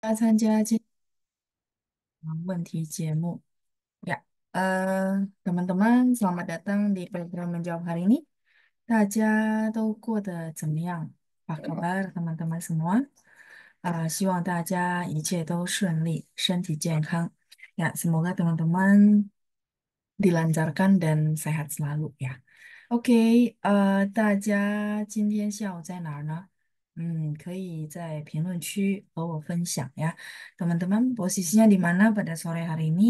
大家参加今天问题节目 ya eh, teman-teman selamat datang di program menjawab hari ini 大家都过得怎么样？apa kabar teman Semua. semua？啊、希望大家一切都顺利，身体健康。Ya, semoga teman-teman dilancarkan dan sehat selalu ya. OK，呃，大家今天下午在哪儿呢？Hmm, Kei 在评论区和我分享 ya. Teman-teman, posisinya di mana pada sore hari ini?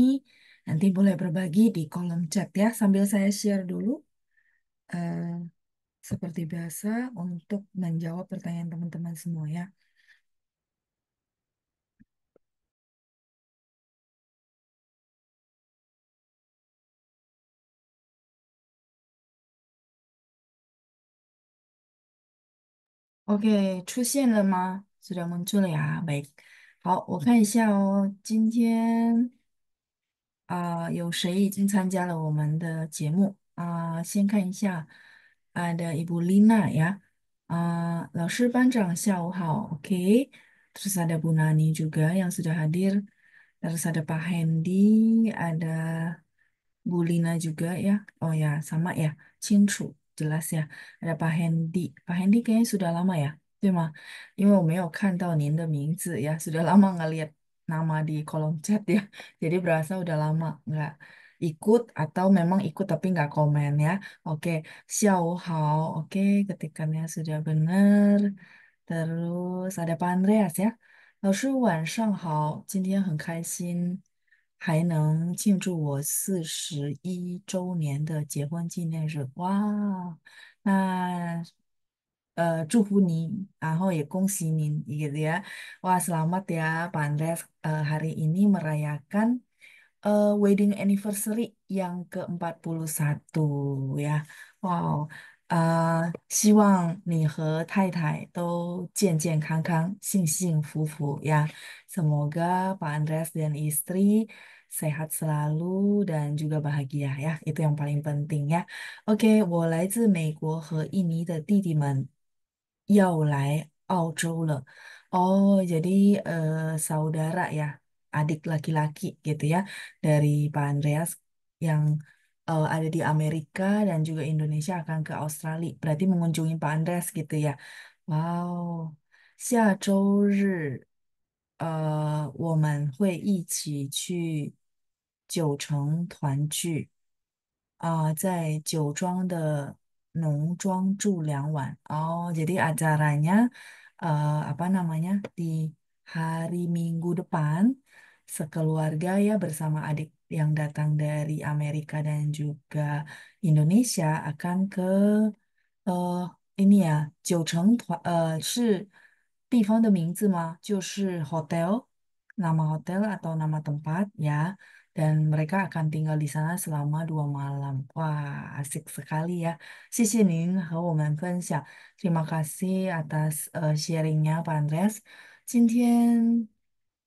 Nanti boleh berbagi di kolom chat ya, sambil saya share dulu. eh, seperti biasa untuk menjawab pertanyaan teman-teman semua ya. OK，出现了吗？是咱们茱莉娅没？好，我看一下哦，今天啊有谁已经参加了我们的节目啊？先看一下，Ada ibu l 呀，啊老师班长下午好，OK，terus ada Bu Nani juga yang sudah hadir，terus ada Pak Hendi，ada Bu Lina juga ya，哦呀，sama ya，c i n c u jelas ya ada Pak pak Hendy kayaknya sudah lama ya, Karena ya. sudah lama ngelihat nama di kolom chat ya. Jadi berasa udah lama nggak ikut atau memang ikut tapi nggak komen ya. Oke, Xiao Hao. Oke, ketikannya sudah benar. Terus ada Pak Andreas ya. 老师晚上好，今天很开心。还能庆祝我四十一周年的结婚纪念日，哇！那，呃，祝福你啊，好耶，恭喜你，对呀，哇，，，，，，，，，，，，，，，，，，，，，，，，，，，，，，，，，，，，，，，，，，，，，，，，，，，，，，，，，，，，，，，，，，，，，，，，，，，，，，，，，，，，，，，，，，，，，，，，，，，，，，，，，，，，，，，，，，，，，，，，，，，，，，，，，，，，，，，，，，，，，，，，，，，，，，，，，，，，，，，，，，，，，，，，，，，，，，，，，，，，，，，，，，，，，，，，，，，，，，，，，，，，，，，，，，，，，，，，，，，，，，啊，希望你和太太都健健康康、幸幸福福 ya. Semoga Pak Andreas dan istri sehat selalu dan juga bahagia ya. Itu yang paling penting ya. OK，我来自美国和印尼的弟弟们要来澳洲了。Oh, jadi eh, saudara ya, adik laki-laki gitu ya dari Pak Andreas yang uh, ada di Amerika dan juga Indonesia akan ke Australia. Berarti mengunjungi Pak Andreas gitu ya. Wow. 下周日，呃，我们会一起去九城团聚啊，在酒庄的农庄住两晚。Oh, jadi acaranya eh, apa namanya di hari Minggu depan sekeluarga ya bersama adik yang datang dari Amerika dan juga Indonesia akan ke eh ini ya ya 九成团呃是地方的名字吗？就是 eh, hotel nama hotel atau nama tempat ya dan mereka akan tinggal di sana selama dua malam. Wah, asik sekali ya. Terima terima kasih atas uh, sharingnya Pak Andreas. 今天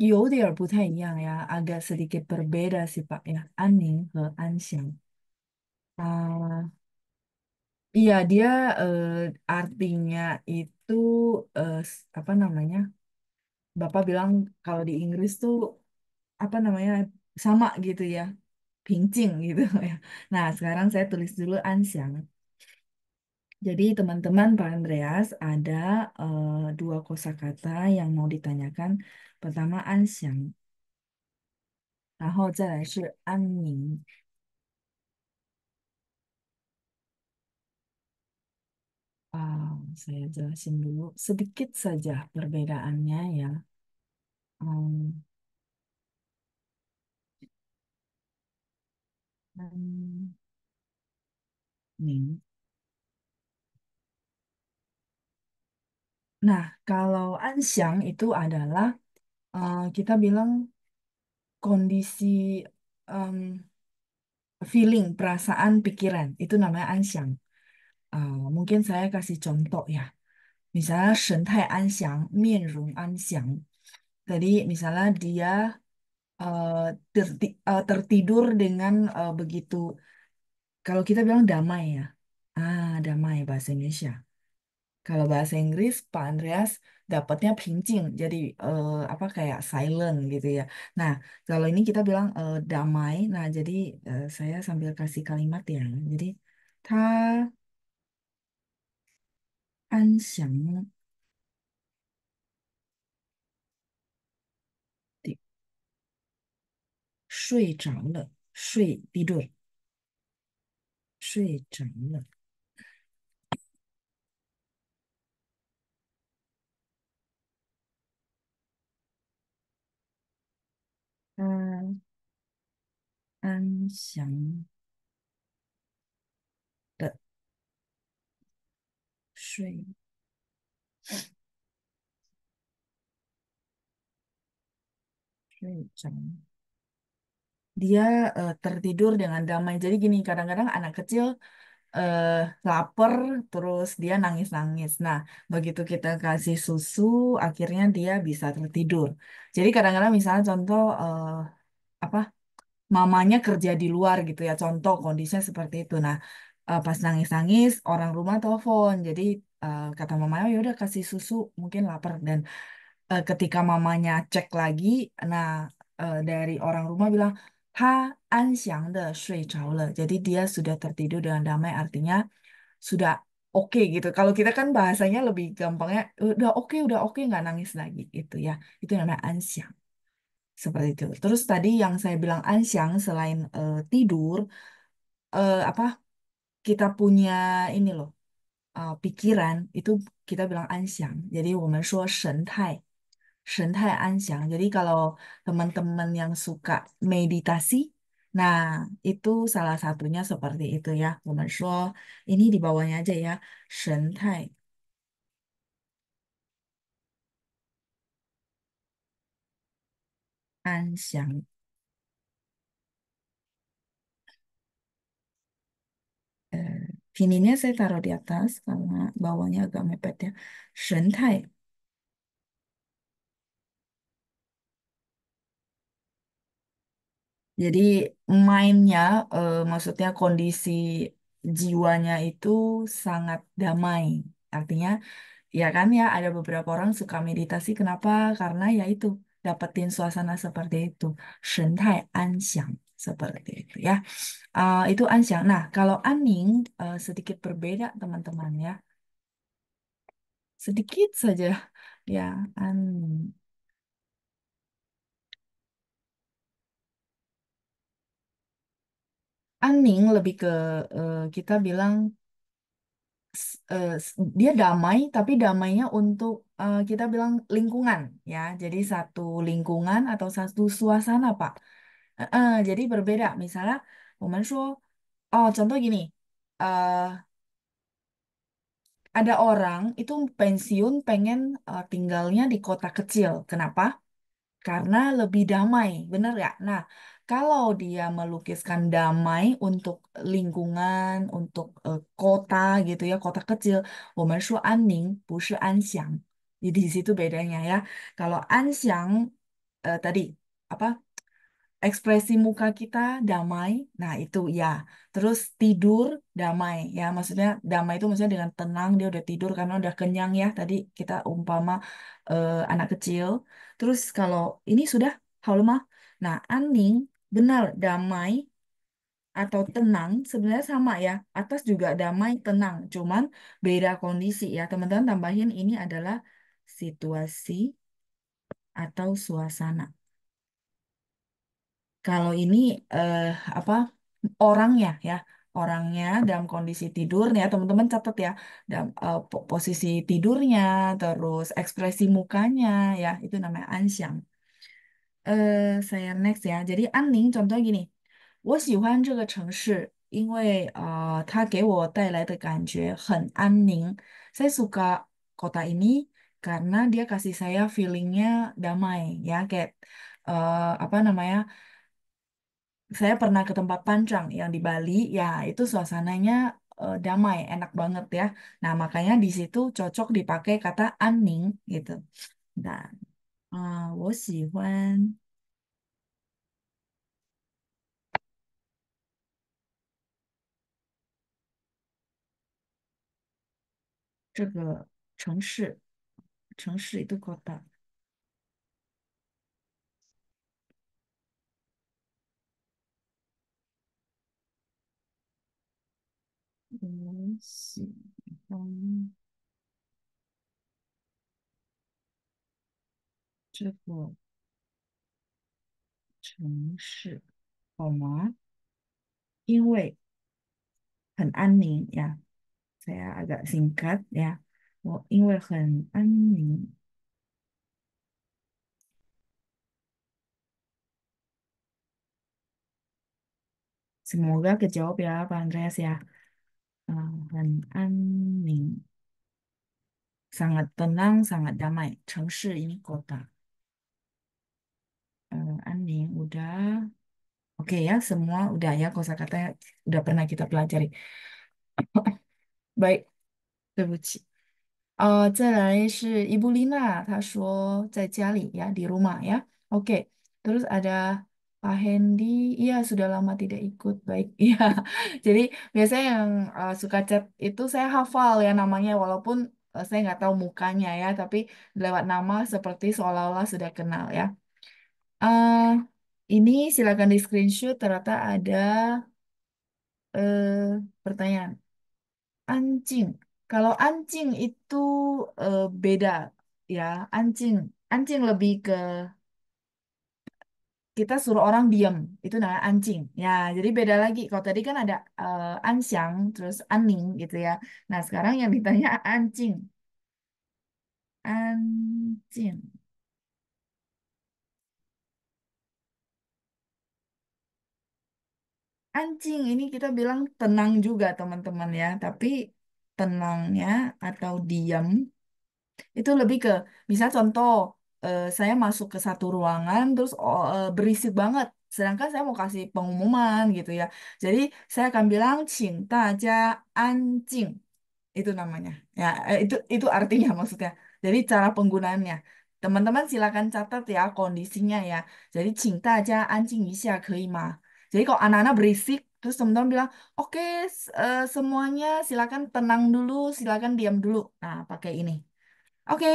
ya agak sedikit berbeda sih Pak ya, Aning ah, iya dia eh, artinya itu eh, apa namanya? Bapak bilang kalau di Inggris tuh apa namanya sama gitu ya, pincing gitu ya. Nah sekarang saya tulis dulu Ansiang. Jadi teman-teman Pak Andreas ada uh, dua kosakata yang mau ditanyakan. Pertama ansyang, Uh, saya jelasin dulu sedikit saja perbedaannya ya. Um, um, Nah, kalau ansiang itu adalah uh, kita bilang kondisi um, feeling, perasaan, pikiran. Itu namanya ansiang. Uh, eh, mungkin saya kasih contoh ya. Misalnya, ansiang, 神态安详, ansiang. Jadi, misalnya dia uh, terti- uh, tertidur dengan uh, begitu, kalau kita bilang damai ya. Ah, damai bahasa Indonesia. Kalau bahasa Inggris, Pak Andreas dapatnya pincing, jadi eh, apa kayak silent gitu ya. Nah, kalau ini kita bilang eh, damai. Nah, jadi eh, saya sambil kasih kalimat ya. Jadi, ta 安详地睡着了，睡 le. 安安详的睡睡着。dia uh, eh, tertidur dengan damai. Jadi gini, kadang-kadang anak kecil uh, lapar terus dia nangis-nangis. Nah, begitu kita kasih susu, akhirnya dia bisa tertidur. Jadi kadang-kadang misalnya contoh uh, apa mamanya kerja di luar gitu ya, contoh kondisinya seperti itu. Nah, uh, pas nangis-nangis orang rumah telepon. Jadi uh, kata mamanya oh, ya udah kasih susu, mungkin lapar dan uh, ketika mamanya cek lagi, nah uh, dari orang rumah bilang Ha de shui le. Jadi dia sudah tertidur dengan damai artinya sudah oke okay, gitu. Kalau kita kan bahasanya lebih gampangnya udah oke, okay, udah oke okay, nggak nangis lagi gitu ya. Itu namanya ansyang. Seperti itu. Terus tadi yang saya bilang ansiang selain uh, tidur uh, apa kita punya ini loh uh, pikiran itu kita bilang ansiang. Jadi, 我们说神态 Sentai Ansyang. Jadi kalau teman-teman yang suka meditasi, nah itu salah satunya seperti itu ya. Women 说, ini di bawahnya aja ya, Sentai. xiang. Eh, pininya saya taruh di atas karena bawahnya agak mepet ya. Shentai. Jadi mainnya, eh, maksudnya kondisi jiwanya itu sangat damai. Artinya, ya kan ya ada beberapa orang suka meditasi. Kenapa? Karena ya itu dapetin suasana seperti itu. Shentai anxiang seperti itu ya. Eh, itu anxiang. Nah, kalau aning eh, sedikit berbeda teman-teman ya. Sedikit saja ya aning. Aning kan lebih ke uh, kita bilang uh, dia damai tapi damainya untuk uh, kita bilang lingkungan ya. Jadi satu lingkungan atau satu suasana Pak. uh, uh, jadi berbeda. misalnya pemansu oh contoh gini, uh, ada orang itu pensiun pengen uh, tinggalnya di kota kecil. Kenapa? Karena lebih damai, bener nggak? Nah, kalau dia melukiskan damai untuk lingkungan, untuk uh, kota gitu ya, kota kecil, aning, kecil, 我们说安宁不是安详. Jadi di situ bedanya ya. Kalau ansiang eh, tadi apa ekspresi muka kita damai, nah itu ya. Terus tidur damai ya, maksudnya damai itu maksudnya dengan tenang dia udah tidur karena udah kenyang ya. Tadi kita umpama eh, anak kecil. Terus kalau ini sudah halo mah. Nah, aning benar damai atau tenang sebenarnya sama ya. Atas juga damai tenang, cuman beda kondisi ya. Teman-teman tambahin ini adalah situasi atau suasana. Kalau ini eh, apa orangnya ya, orangnya dalam kondisi tidurnya, teman-teman catat ya, dalam eh, posisi tidurnya, terus ekspresi mukanya ya, itu namanya ansyang. 呃，say next 呀，jadi Aning contohnya saya suka kota ini karena dia kasih saya feelingnya damai, ya kayak uh, apa namanya? Saya pernah ke tempat panjang yang di Bali, ya itu suasananya uh, damai, enak banget ya. Nah makanya di situ cocok dipakai kata Aning gitu. Nah. 啊，我喜欢这个城市，城市也都够大。我喜欢。这个城市好吗？因为很安宁呀，在样个性格呀，我因为很安宁，希望个答案呀，帕安德拉斯嗯，很安宁，sangat tenang，sangat damai，城市，伊个城。nih udah oke ya semua udah ya kosakata udah pernah kita pelajari baik eh, ibu lina ya, di rumah ya oke terus ada Pak Hendy, iya sudah lama tidak ikut, baik. ya jadi biasanya yang uh, suka chat itu saya hafal ya namanya, walaupun eh, saya nggak tahu mukanya ya, tapi lewat nama seperti seolah-olah sudah kenal ya. Ah, ini silakan di screenshot ternyata ada eh, pertanyaan. Anjing. Kalau anjing itu eh, beda ya, anjing. Anjing lebih ke kita suruh orang diam, itu namanya anjing. Ya, jadi beda lagi. Kalau tadi kan ada uh, anxiang, terus aning gitu ya. Nah, sekarang yang ditanya anjing. Anjing. Anjing, ini kita bilang tenang juga teman-teman ya. Tapi tenangnya atau diam itu lebih ke, misal contoh, eh, saya masuk ke satu ruangan terus oh, eh, berisik banget. Sedangkan saya mau kasih pengumuman gitu ya. Jadi saya akan bilang, cinta aja anjing. Itu namanya. Ya, eh, itu itu artinya maksudnya. Jadi cara penggunaannya. Teman-teman silakan catat ya kondisinya ya. Jadi, anjing cinta aja bisa ma. Jadi kalau anak-anak berisik, terus teman-teman bilang, oke uh, semuanya silakan tenang dulu, silakan diam dulu. Nah, pakai ini. Oke,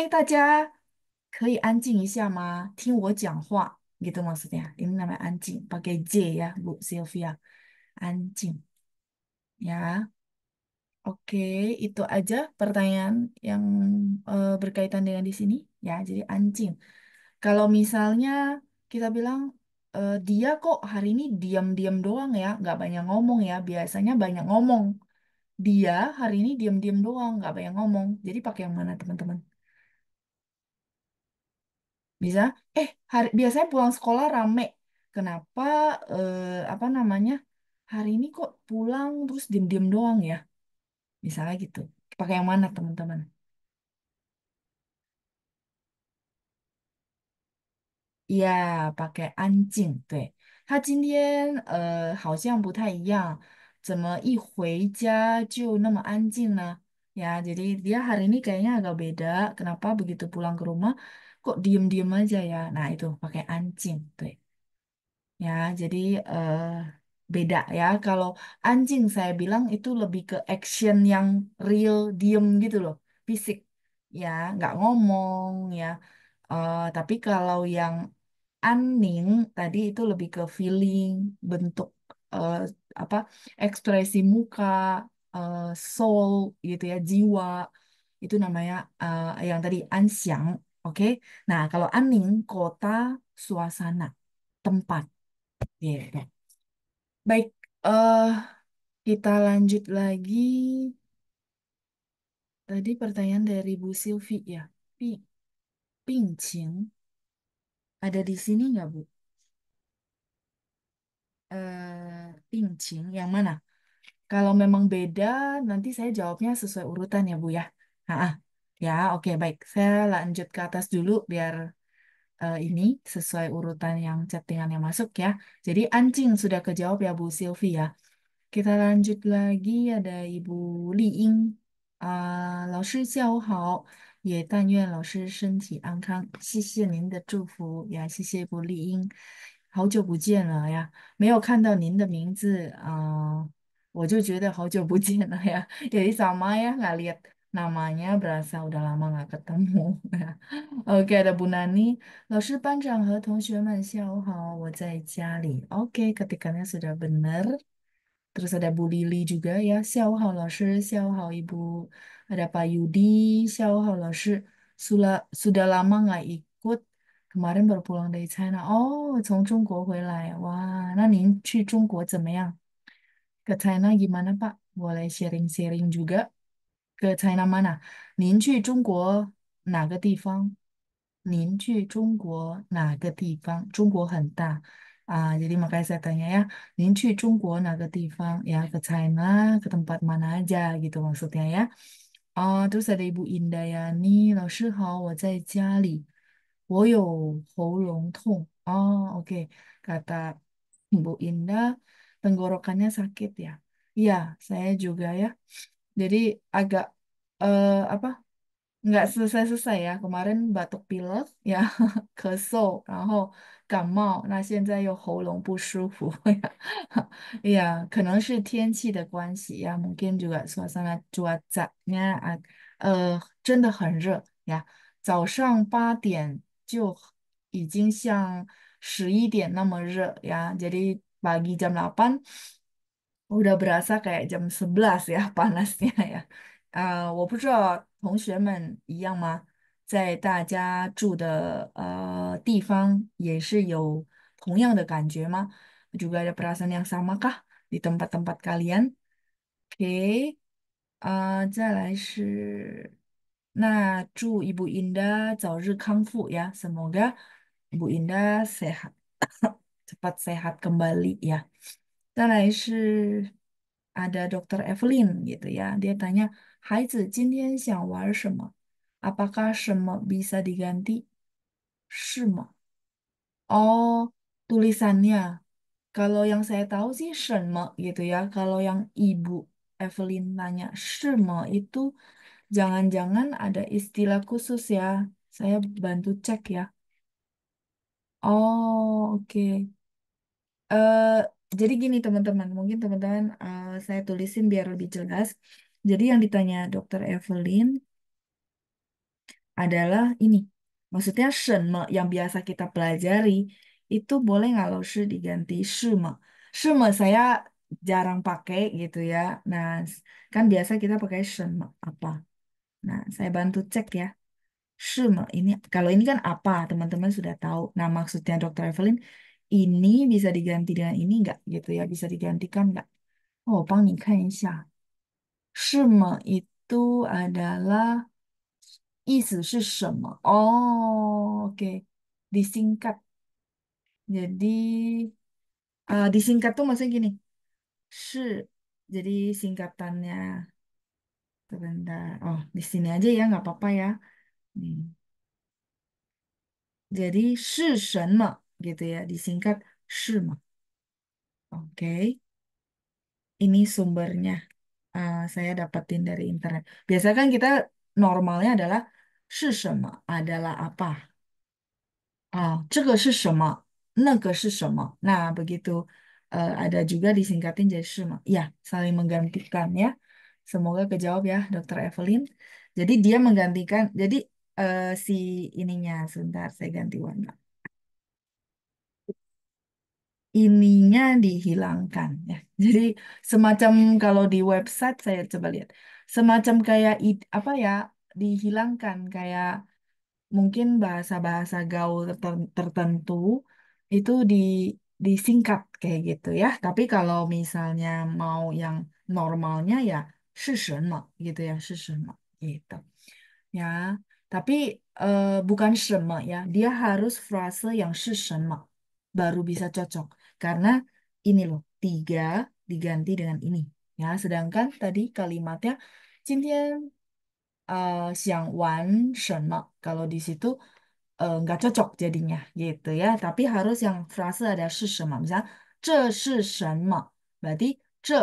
gitu maksudnya. Ini namanya anjing. Pakai J ya, Bu Sylvia. Anjing. Ya. Oke, itu aja pertanyaan yang uh, berkaitan dengan di sini. Ya, jadi anjing. Kalau misalnya kita bilang eh, dia kok hari ini diam-diam doang ya, nggak banyak ngomong ya. Biasanya banyak ngomong. Dia hari ini diam-diam doang, nggak banyak ngomong. Jadi pakai yang mana teman-teman? Bisa? Eh, hari, biasanya pulang sekolah rame. Kenapa, eh, apa namanya, hari ini kok pulang terus diam-diam doang ya? Misalnya gitu. Pakai yang mana teman-teman? 呀，大概安静。对，他今天呃好像不太一样，怎么一回家就那么安静呢？Ya, jadi dia hari ini kayaknya agak beda. Kenapa begitu pulang ke rumah kok diem-diem aja ya? Nah, itu pakai anjing. Tuh. Ya, jadi eh, beda ya. Kalau anjing saya bilang itu lebih ke action yang real, diem gitu loh, fisik. Ya, nggak ngomong ya. Eh, tapi kalau yang Aning tadi itu lebih ke feeling, bentuk eh, apa ekspresi muka, uh, soul gitu ya, jiwa. Itu namanya eh, yang tadi ansiang, oke? Nah, kalau aning kota, suasana, tempat yeah. Iya. Baik, eh kita lanjut lagi. Tadi pertanyaan dari Bu Silvi ya. Ping, ping ada di sini nggak, Bu? Eh, pincing yang mana? Kalau memang beda, nanti saya jawabnya sesuai urutan ya, Bu ya. Ah, ya, oke baik. Saya lanjut ke atas dulu biar uh, ini sesuai urutan yang chattingan yang masuk ya. Jadi anjing sudah kejawab ya, Bu Silvi ya. Kita lanjut lagi ada Ibu Liing. Ah, uh, 老师下午好。也但愿老师身体安康，谢谢您的祝福呀，谢谢布丽英，好久不见了呀，没有看到您的名字啊，我就觉得好久不见了呀 j sama ya, liat namanya berasa udah lama nggak ketemu。Oke ada 老师班长和同学们下午好，我在家里。o k k a t a k a n y a sudah benar，terus ada Bu l i l i juga ya，下午好老师，下午好伊布。ada Pak Yudi Xiao Hao sudah sudah lama nggak ikut kemarin baru pulang dari China oh Nih, ke China gimana Pak boleh sharing sharing juga ke China mana 您去中国哪个地方您去中国哪个地方中国很大 Ah, jadi makanya saya tanya ya, Nin Cui Chungguo naga Tifang, ya ke China, ke tempat mana aja gitu maksudnya ya. 啊，都在的一部尹黛呀，你老师好，我在家里，我有喉咙痛。Oh, oke. Kata Bu Indah, tenggorokannya sakit ya. Iya, saya juga ya. Jadi agak eh, apa? Nggak selesai-selesai ya. Kemarin batuk pilek ya, kesel, 然后感冒，那现在又喉咙不舒服呀，哎呀，可能是天气的关系呀。你看啊，呃，真的很热呀，早上八点就已经像十一点那么热呀，所以，早起八点，我，都，感觉像十一点一样，热呀。啊，我不知道同学们一样吗？在大家住的呃地方也是有同样的感觉吗？Juga ada perasaan yang sama kah di tempat-tempat kalian? Oke, Ibu Indah ya. Semoga Ibu Indah sehat, cepat sehat kembali ya. ada Dokter Evelyn gitu ya. Dia tanya, Apakah semua bisa diganti? Semua. Oh, tulisannya. Kalau yang saya tahu sih semua gitu ya. Kalau yang Ibu Evelyn tanya semua itu jangan-jangan ada istilah khusus ya. Saya bantu cek ya. Oh, oke. eh jadi gini teman-teman, mungkin teman-teman uh, saya tulisin biar lebih jelas. Jadi yang ditanya Dokter Evelyn, adalah ini. Maksudnya shenme yang biasa kita pelajari itu boleh nggak loh shi diganti shime. Shime saya jarang pakai gitu ya. Nah, kan biasa kita pakai shenme apa. Nah, saya bantu cek ya. Shime ini kalau ini kan apa teman-teman sudah tahu. Nah, maksudnya Dr. Evelyn ini bisa diganti dengan ini nggak gitu ya? Bisa digantikan nggak? Oh, kan 帮你看一下。Shime itu adalah 意思是什么？Oh, Disingkat. Jadi ah, disingkat tuh maksudnya gini. Se. Jadi singkatannya. Sebentar. Oh, di sini aja ya, nggak apa-apa ya. Nih. Jadi se shenme gitu ya, disingkat se Oke. Okay. Ini sumbernya. Uh, saya dapetin dari internet. Biasanya kan kita normalnya adalah 是什么 adalah apa 啊，这个是什么，那个是什么。Nah ada juga disingkatin jadi sema. Ya saling menggantikan ya. Semoga kejawab ya Dokter Evelyn. Jadi dia menggantikan. Jadi uh, si ininya sebentar saya ganti warna. Ininya dihilangkan ya. Jadi semacam kalau di website saya coba lihat semacam kayak apa ya dihilangkan kayak mungkin bahasa-bahasa gaul tertentu itu di disingkat kayak gitu ya. Tapi kalau misalnya mau yang normalnya ya shishenme gitu ya shishenme gitu ya. Tapi uh, bukan shema ya, dia harus frase yang shishenme baru bisa cocok karena ini loh tiga diganti dengan ini ya. Sedangkan tadi kalimatnya cintian uh, eh, siang wan Kalau di situ nggak eh, nggak cocok jadinya gitu ya. Tapi harus yang frase ada shi shenme. Misalnya, zhe shi shenme. Berarti zhe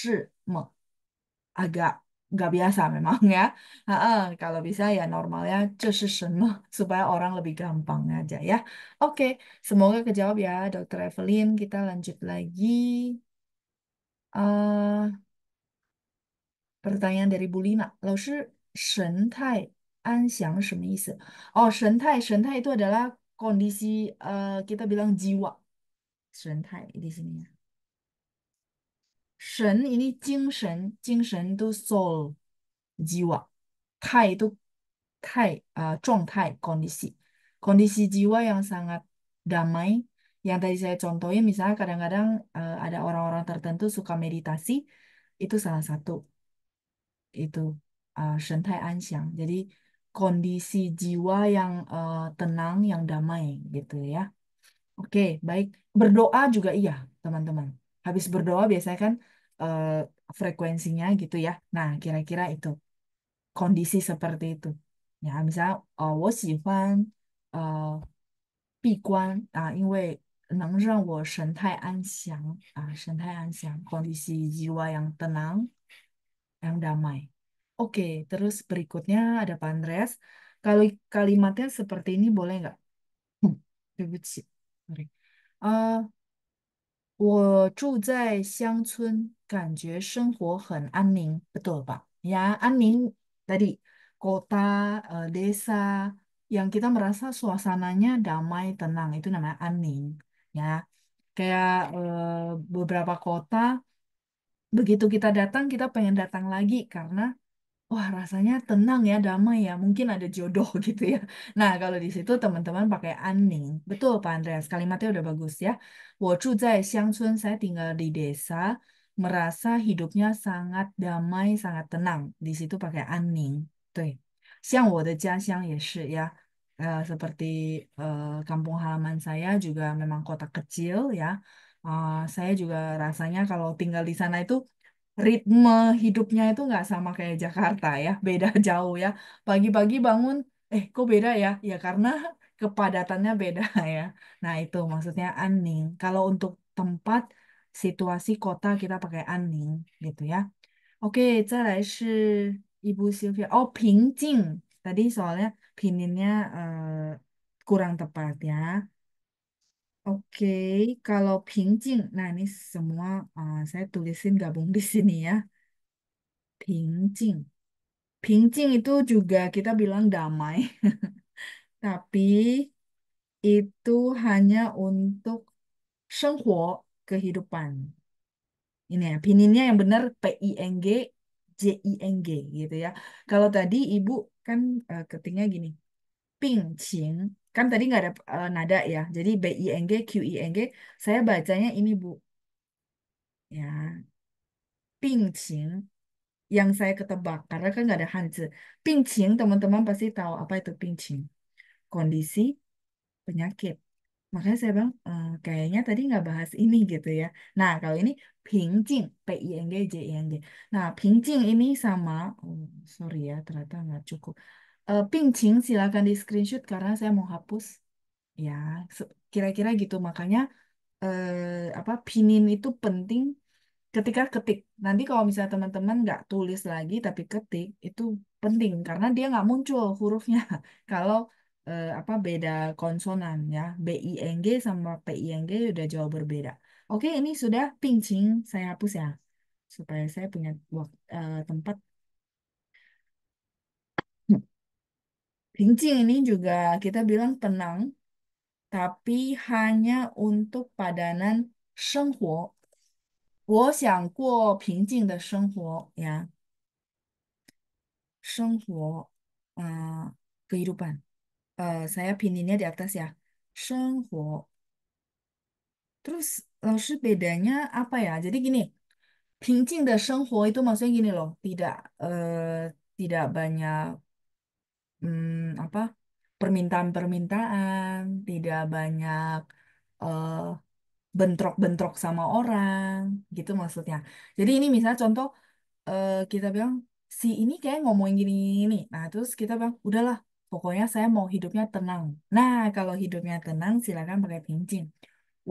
shi me. Agak nggak biasa memang ya. Ha -ha, kalau bisa ya normalnya zhe shi shenme. Supaya orang lebih gampang aja ya. Oke, semoga kejawab ya Dokter Evelyn. Kita lanjut lagi. Uh, Pertanyaan dari Bu Lina, itu adalah kondisi eh, kita bilang jiwa. 神态 di sini ya. Shen ini jingsen, itu soul, jiwa. Tai itu tai, eh, kondisi. Kondisi jiwa yang sangat damai. Yang tadi saya contohin misalnya kadang-kadang uh, ada orang-orang tertentu suka meditasi, itu salah satu itu uh, eh, Shentai Anxiang. Jadi kondisi jiwa yang uh, tenang, yang damai gitu ya. Oke, baik. Berdoa juga iya, teman-teman. Habis berdoa biasanya kan uh, frekuensinya gitu ya. Nah, kira-kira itu kondisi seperti itu. Ya, misalnya uh, ah, ah, kondisi jiwa yang tenang yang damai. Oke, terus berikutnya ada Pandres. Kalau kalimatnya seperti ini boleh nggak? Hmm, Sorry. Uh, eh, 我住在乡村，感觉生活很安宁，betul Pak? Ya, aning tadi kota uh, desa yang kita merasa suasananya damai tenang itu namanya aning. Ya, kayak uh, beberapa kota begitu kita datang kita pengen datang lagi karena wah rasanya tenang ya damai ya mungkin ada jodoh gitu ya nah kalau di situ teman-teman pakai aning betul Pak Andreas kalimatnya udah bagus ya wocu saya tinggal di desa merasa hidupnya sangat damai sangat tenang di situ pakai aning tuh xiang ya Uh, seperti uh, kampung halaman saya juga memang kota kecil ya uh, saya juga rasanya kalau tinggal di sana itu ritme hidupnya itu nggak sama kayak Jakarta ya, beda jauh ya. Pagi-pagi bangun, eh kok beda ya? Ya karena kepadatannya beda ya. Nah itu maksudnya aning. Kalau untuk tempat situasi kota kita pakai aning gitu ya. Oke, okay, ibu Sylvia. Oh, Pingjing. Tadi soalnya pininnya uh, eh, kurang tepat ya. Oke, kalau Pingjing, nah ini semua uh, saya tulisin gabung di sini ya. Pingjing. Pingjing itu juga kita bilang damai, tapi itu hanya untuk Shenghuo, kehidupan. Ini ya, pininnya yang benar P-I-N-G, J-I-N-G gitu ya. Kalau tadi ibu kan eh, ketiknya gini, pingjing kan tadi nggak ada uh, nada ya jadi b i n g q i n g saya bacanya ini bu ya Pingqing yang saya ketebak karena kan nggak ada hanzi Pingqing teman-teman pasti tahu apa itu Pingqing kondisi penyakit makanya saya bilang e, kayaknya tadi nggak bahas ini gitu ya nah kalau ini Pingjing P I N G J I N G nah Pingjing ini sama oh, sorry ya ternyata nggak cukup Uh, eh, Pingcing silakan di screenshot karena saya mau hapus. Ya, kira-kira gitu. Makanya eh, apa pinin itu penting ketika ketik. Nanti kalau misalnya teman-teman nggak tulis lagi tapi ketik itu penting karena dia nggak muncul hurufnya kalau eh, apa beda konsonan ya BING sama PING udah jauh berbeda. Oke, ini sudah pingcing saya hapus ya supaya saya punya waktu, eh, tempat Kencing ini juga kita bilang tenang, tapi hanya untuk padanan de shenghuo, ya. Shenghuo, uh, kehidupan. Uh, saya pininnya di atas ya. shenghuo. Terus, Lalu bedanya apa ya? Jadi gini, Pingjing de itu maksudnya gini loh, tidak uh, tidak banyak hmm, apa permintaan-permintaan, tidak banyak eh, bentrok-bentrok sama orang, gitu maksudnya. Jadi ini misalnya contoh uh, kita bilang si ini kayak ngomongin gini, gini, Nah, terus kita bilang, udahlah, pokoknya saya mau hidupnya tenang. Nah, kalau hidupnya tenang, silakan pakai pinjing. Ah,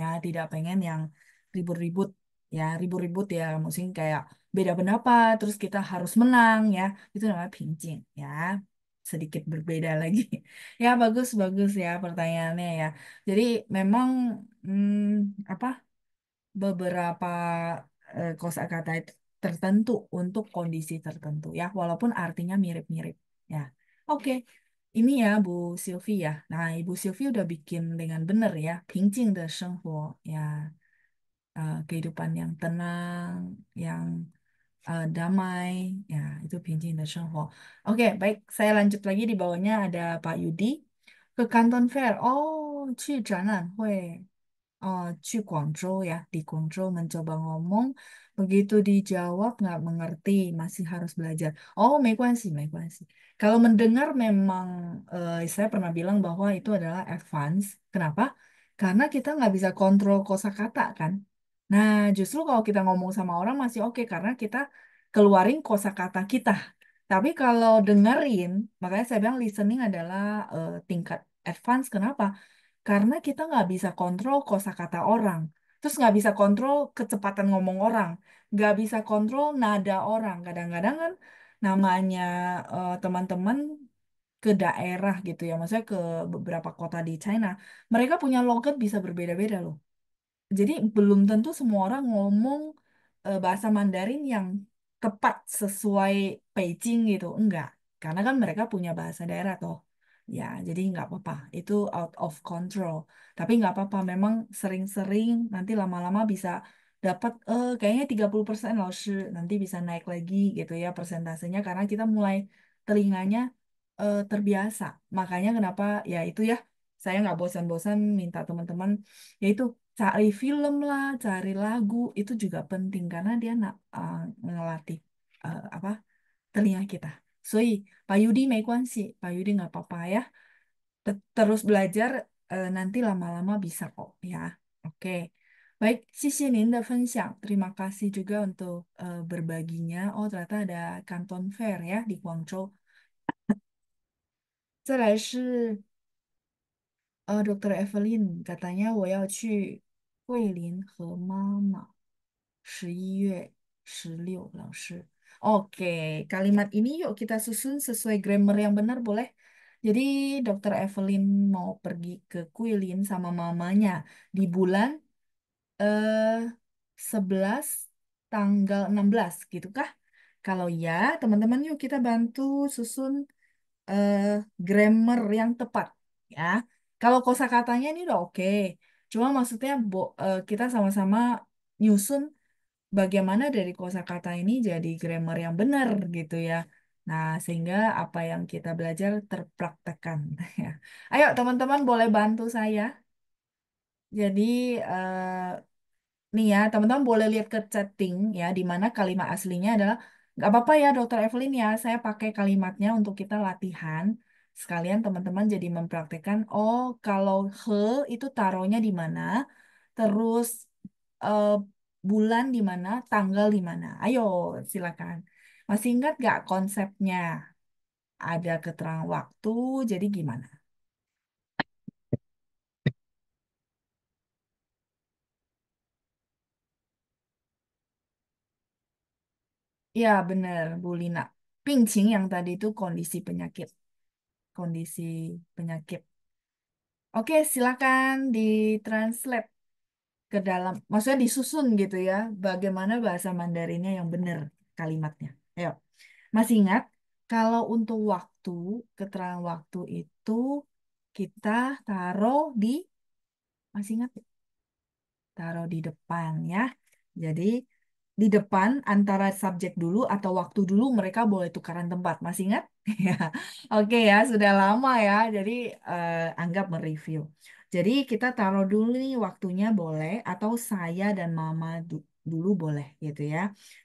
ya tidak pengen yang ribut-ribut ya ribut-ribut ya mungkin kayak beda pendapat terus kita harus menang ya itu namanya pincing ya sedikit berbeda lagi ya bagus bagus ya pertanyaannya ya jadi memang hmm, apa beberapa eh, kosakata tertentu untuk kondisi tertentu ya walaupun artinya mirip-mirip ya oke ini ya Bu Silvi ya nah Ibu Silvi udah bikin dengan benar ya pincing the shenghuo ya Eh, kehidupan yang tenang, yang uh, damai, ya itu Pinjin dan Shenghuo. Oke, baik, saya lanjut lagi di bawahnya ada Pak Yudi ke Canton Fair. Oh, Qi Zhanlan Hui. Oh, Qi Guangzhou ya, di Guangzhou mencoba ngomong, begitu dijawab nggak mengerti, masih harus belajar. Oh, mekuansi, mekuansi. Kalau mendengar memang uh, saya pernah bilang bahwa itu adalah advance. Kenapa? Karena kita nggak bisa kontrol kosakata kan. Nah, justru kalau kita ngomong sama orang masih oke karena kita keluarin kosakata kita. Tapi kalau dengerin, makanya saya bilang listening adalah eh, tingkat advance. Kenapa? Karena kita nggak bisa kontrol kosakata orang, terus nggak bisa kontrol kecepatan ngomong orang, nggak bisa kontrol nada orang. Kadang-kadang kan namanya eh, teman-teman ke daerah gitu ya, maksudnya ke beberapa kota di China, mereka punya logat bisa berbeda-beda loh. Jadi belum tentu semua orang ngomong uh, bahasa Mandarin yang tepat sesuai Beijing gitu. Enggak. Karena kan mereka punya bahasa daerah toh. Ya, jadi nggak apa-apa. Itu out of control. Tapi nggak apa-apa. Memang sering-sering nanti lama-lama bisa dapat eh kayaknya 30% loh, Shi. nanti bisa naik lagi gitu ya persentasenya karena kita mulai telinganya eh, terbiasa. Makanya kenapa ya itu ya saya nggak bosan-bosan minta teman-teman yaitu cari film lah, cari lagu itu juga penting karena dia nak uh, eh, ngelatih uh, apa telinga kita. Soi, Pak Yudi kuansi, Pak Yudi nggak apa-apa ya. terus belajar uh, nanti lama-lama bisa kok ya. Oke. Baik, sisi Ninda Fenxiang. Terima kasih juga untuk uh, berbaginya. Oh, ternyata ada Canton Fair ya di Guangzhou. Oh, Dr. Evelyn katanya 我要去慧琳和妈妈十一月十六老师. Oke, kalimat ini yuk kita susun sesuai grammar yang benar boleh? Jadi Dr. Evelyn mau pergi ke Kuilin sama mamanya di bulan eh, 11 tanggal 16 gitu kah? Kalau ya, teman-teman yuk kita bantu susun eh, grammar yang tepat ya. Kalau kosakatanya ini udah oke. Okay. Cuma maksudnya bo, uh, kita sama-sama nyusun bagaimana dari kosakata ini jadi grammar yang benar gitu ya. Nah, sehingga apa yang kita belajar terpraktekkan. Ya. Ayo teman-teman boleh bantu saya. Jadi uh, nih ya, teman-teman boleh lihat ke chatting ya di mana kalimat aslinya adalah nggak apa-apa ya Dokter Evelyn ya, saya pakai kalimatnya untuk kita latihan. Sekalian teman-teman jadi mempraktekkan, oh kalau he itu taruhnya di mana, terus uh, bulan di mana, tanggal di mana. Ayo silakan. Masih ingat gak konsepnya? Ada keterangan waktu, jadi gimana? Ya, benar, Bu Lina. Pingcing yang tadi itu kondisi penyakit kondisi penyakit. Oke, silakan ditranslate ke dalam, maksudnya disusun gitu ya, bagaimana bahasa Mandarinnya yang benar kalimatnya. Ayo, masih ingat? Kalau untuk waktu, keterangan waktu itu kita taruh di, masih ingat? Ya? Taruh di depan ya. Jadi di depan antara subjek dulu atau waktu dulu mereka boleh tukaran tempat. Masih ingat? ya. Oke ya, sudah lama ya. Jadi uh, anggap mereview. Jadi kita taruh dulu nih waktunya boleh atau saya dan mama du dulu boleh gitu ya.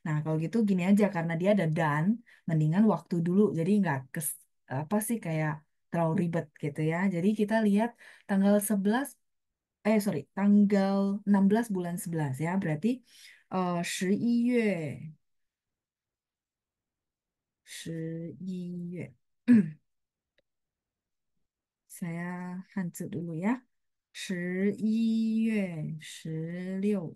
Nah, kalau gitu gini aja karena dia ada dan mendingan waktu dulu. Jadi nggak kes apa sih kayak terlalu ribet gitu ya. Jadi kita lihat tanggal 11 eh sorry, tanggal 16 bulan 11 ya. Berarti 呃，十一月，十一月 saya Hantu dulu ya. 11月 16.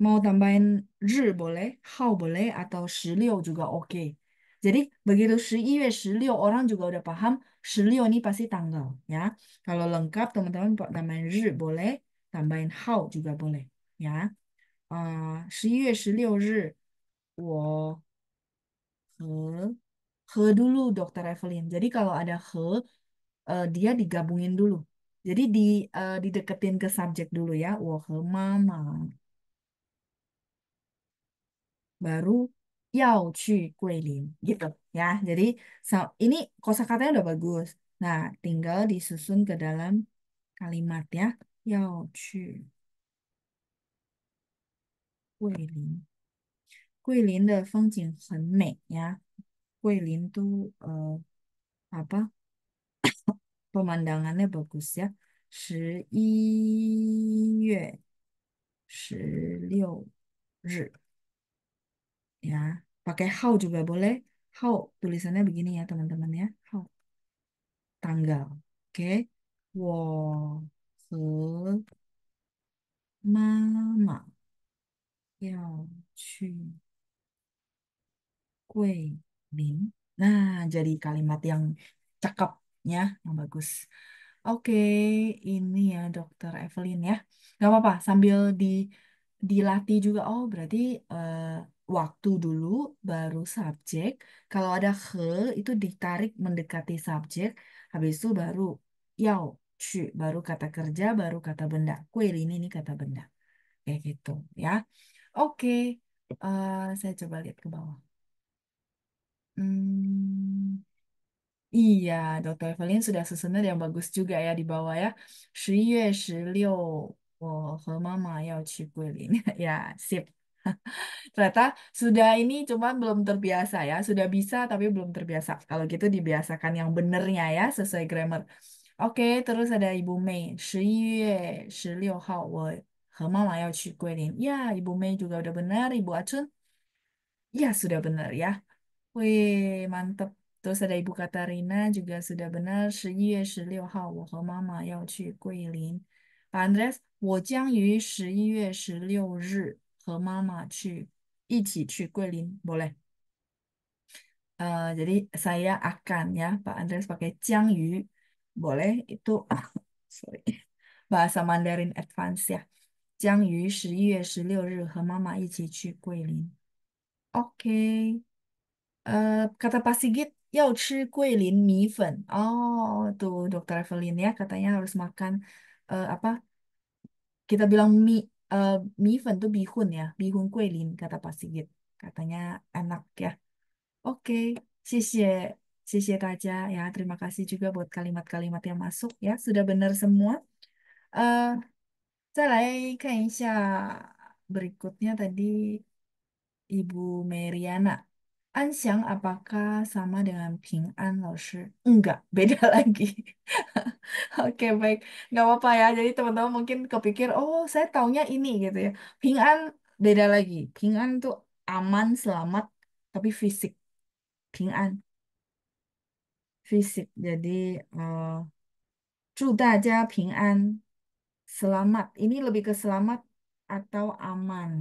Mau tambahin R boleh, how boleh, atau 16 juga oke. Jadi begitu 11月16 orang juga udah paham 16 ini pasti tanggal ya. Kalau lengkap teman-teman tambahin R boleh, tambahin how juga boleh ya. 啊，十一月十六日我 he he dulu dokter Evelyn. Jadi kalau ada he uh, dia digabungin dulu. Jadi di uh, dideketin ke subjek dulu ya. Wo he mama. Baru yao qu guilin gitu ya. Jadi so, ini kosakatanya udah bagus. Nah, tinggal disusun ke dalam kalimat ya. Yao qu 桂林，桂林的风景很美呀。桂林 tuh uh, apa pemandangannya bagus ya. 十一月十六日 ya. Pakai how juga boleh. How tulisannya begini ya teman-teman ya. How tanggal. Oke. Okay. 我和妈妈。要去桂林. Nah, jadi kalimat yang cakep ya, yang bagus. Oke, ini ya Dokter Evelyn ya. Gak apa-apa, sambil di dilatih juga. Oh, berarti eh waktu dulu baru subjek. Kalau ada he itu ditarik mendekati subjek. Habis itu baru yao, chu, baru kata kerja, baru kata benda. Kuir ini ini kata benda. Kayak gitu ya. Oke, uh, saya coba lihat ke bawah. Hmm, iya, Dr. Evelyn sudah susunan yang bagus juga ya di bawah ya. 十一月十六，我和妈妈要去桂林 oh, ya, sip. Ternyata sudah ini cuma belum terbiasa ya, sudah bisa tapi belum terbiasa. Kalau gitu dibiasakan yang benernya ya, sesuai grammar. Oke, terus ada Ibu Mei, 十一月十六号我 Hama Maya Chikwenin. Ya, Ibu Mei juga udah benar, Ibu Acun. Ya, sudah benar ya. Wih, mantep. Terus ada Ibu Katarina juga sudah benar. 11月16号,我和妈妈要去桂林. Pak Andres, 我将于11月16日和妈妈去一起去桂林. Boleh. Uh, jadi saya akan ya, Pak Andres pakai jiang yu. Boleh, itu sorry. Bahasa Mandarin advance ya. 将于十一月十六日和妈妈一起去桂林。OK，eh kata Pak Sigit, yau chi Guilin mie fen. Oh, tuh dokter Evelyn ya katanya harus makan eh, apa? Kita bilang mie eh mie fen tuh bihun ya, bihun Guilin kata Pak Sigit. Katanya enak ya. ya. Terima kasih juga buat kalimat-kalimat yang masuk ya. Sudah benar semua. eh berikutnya tadi Ibu Meriana. Anxiang apakah sama dengan Ping An Loshi? Enggak, beda lagi. Oke, baik. Nggak apa-apa ya. Jadi teman-teman mungkin kepikir, oh saya taunya ini gitu ya. Ping An beda lagi. Ping An tuh aman, selamat, tapi fisik. Ping An, fisik. Jadi, uh, eh, 祝大家平安。Selamat. Ini lebih ke selamat atau aman.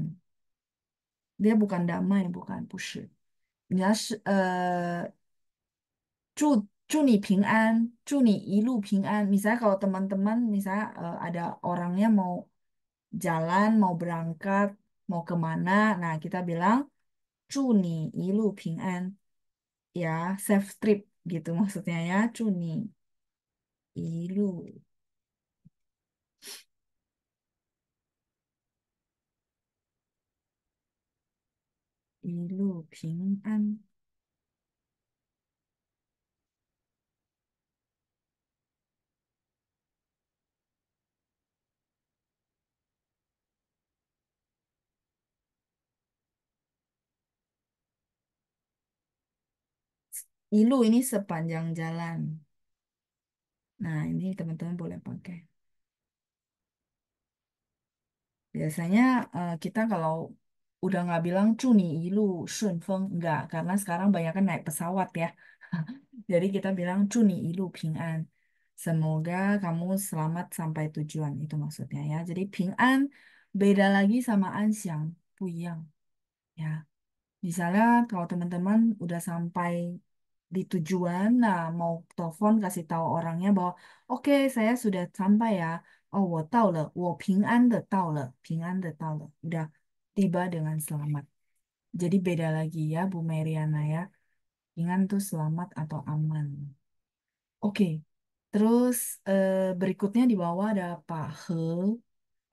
Dia bukan damai, bukan, ping ping an an ilu misalnya kalau teman-teman, misalnya uh, ada orangnya mau jalan, mau berangkat, mau kemana, nah kita bilang ilu ping an ya, safe trip gitu maksudnya ya, Cuni. ilu 一路平安。Ilu ini sepanjang jalan. Nah, ini teman-teman boleh pakai. Biasanya uh, kita kalau udah nggak bilang cuni ilu 顺风, nggak, karena sekarang banyak kan naik pesawat ya. Jadi kita bilang cuni ilu ping an. Semoga kamu selamat sampai tujuan itu maksudnya ya. Jadi ping an beda lagi sama an puyang. Ya. Misalnya kalau teman-teman udah sampai di tujuan, nah mau telepon kasih tahu orangnya bahwa oke okay, saya sudah sampai ya. Oh, udah tiba dengan selamat. Jadi beda lagi ya Bu Meriana ya. Ingat tuh selamat atau aman. Oke, terus eh, berikutnya di bawah ada Pak He.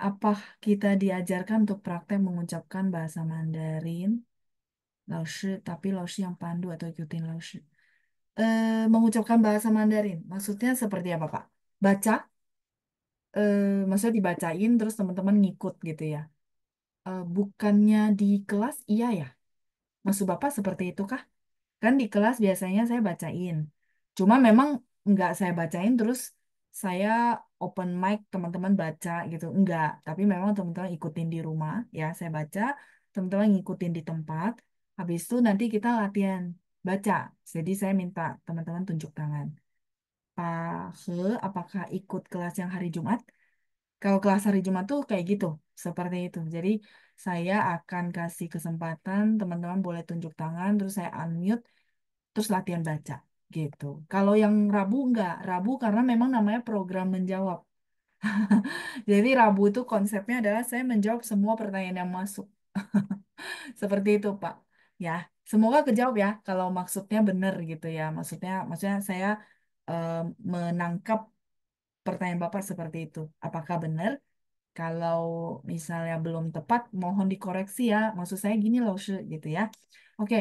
Apa kita diajarkan untuk praktek mengucapkan bahasa Mandarin? Laoshi, tapi Laoshi yang pandu atau ikutin Laoshi. Eh, mengucapkan bahasa Mandarin, maksudnya seperti apa Pak? Baca? Eh, maksudnya dibacain terus teman-teman ngikut gitu ya? uh, bukannya di kelas iya ya? Maksud Bapak seperti itu kah? Kan di kelas biasanya saya bacain. Cuma memang nggak saya bacain terus saya open mic teman-teman baca gitu. Enggak, tapi memang teman-teman ikutin di rumah ya. Saya baca, teman-teman ngikutin di tempat. Habis itu nanti kita latihan baca. Jadi saya minta teman-teman tunjuk tangan. Pak He, apakah ikut kelas yang hari Jumat? Kalau kelas hari Jumat tuh kayak gitu, seperti itu. Jadi saya akan kasih kesempatan teman-teman boleh tunjuk tangan, terus saya unmute, terus latihan baca gitu. Kalau yang Rabu enggak, Rabu karena memang namanya program menjawab. Jadi Rabu itu konsepnya adalah saya menjawab semua pertanyaan yang masuk. Seperti itu, Pak. Ya, semoga kejawab ya kalau maksudnya benar gitu ya. Maksudnya maksudnya saya eh, menangkap pertanyaan Bapak seperti itu. Apakah benar? Kalau misalnya belum tepat, mohon dikoreksi ya. Maksud saya gini loh, Shu, gitu ya. Oke,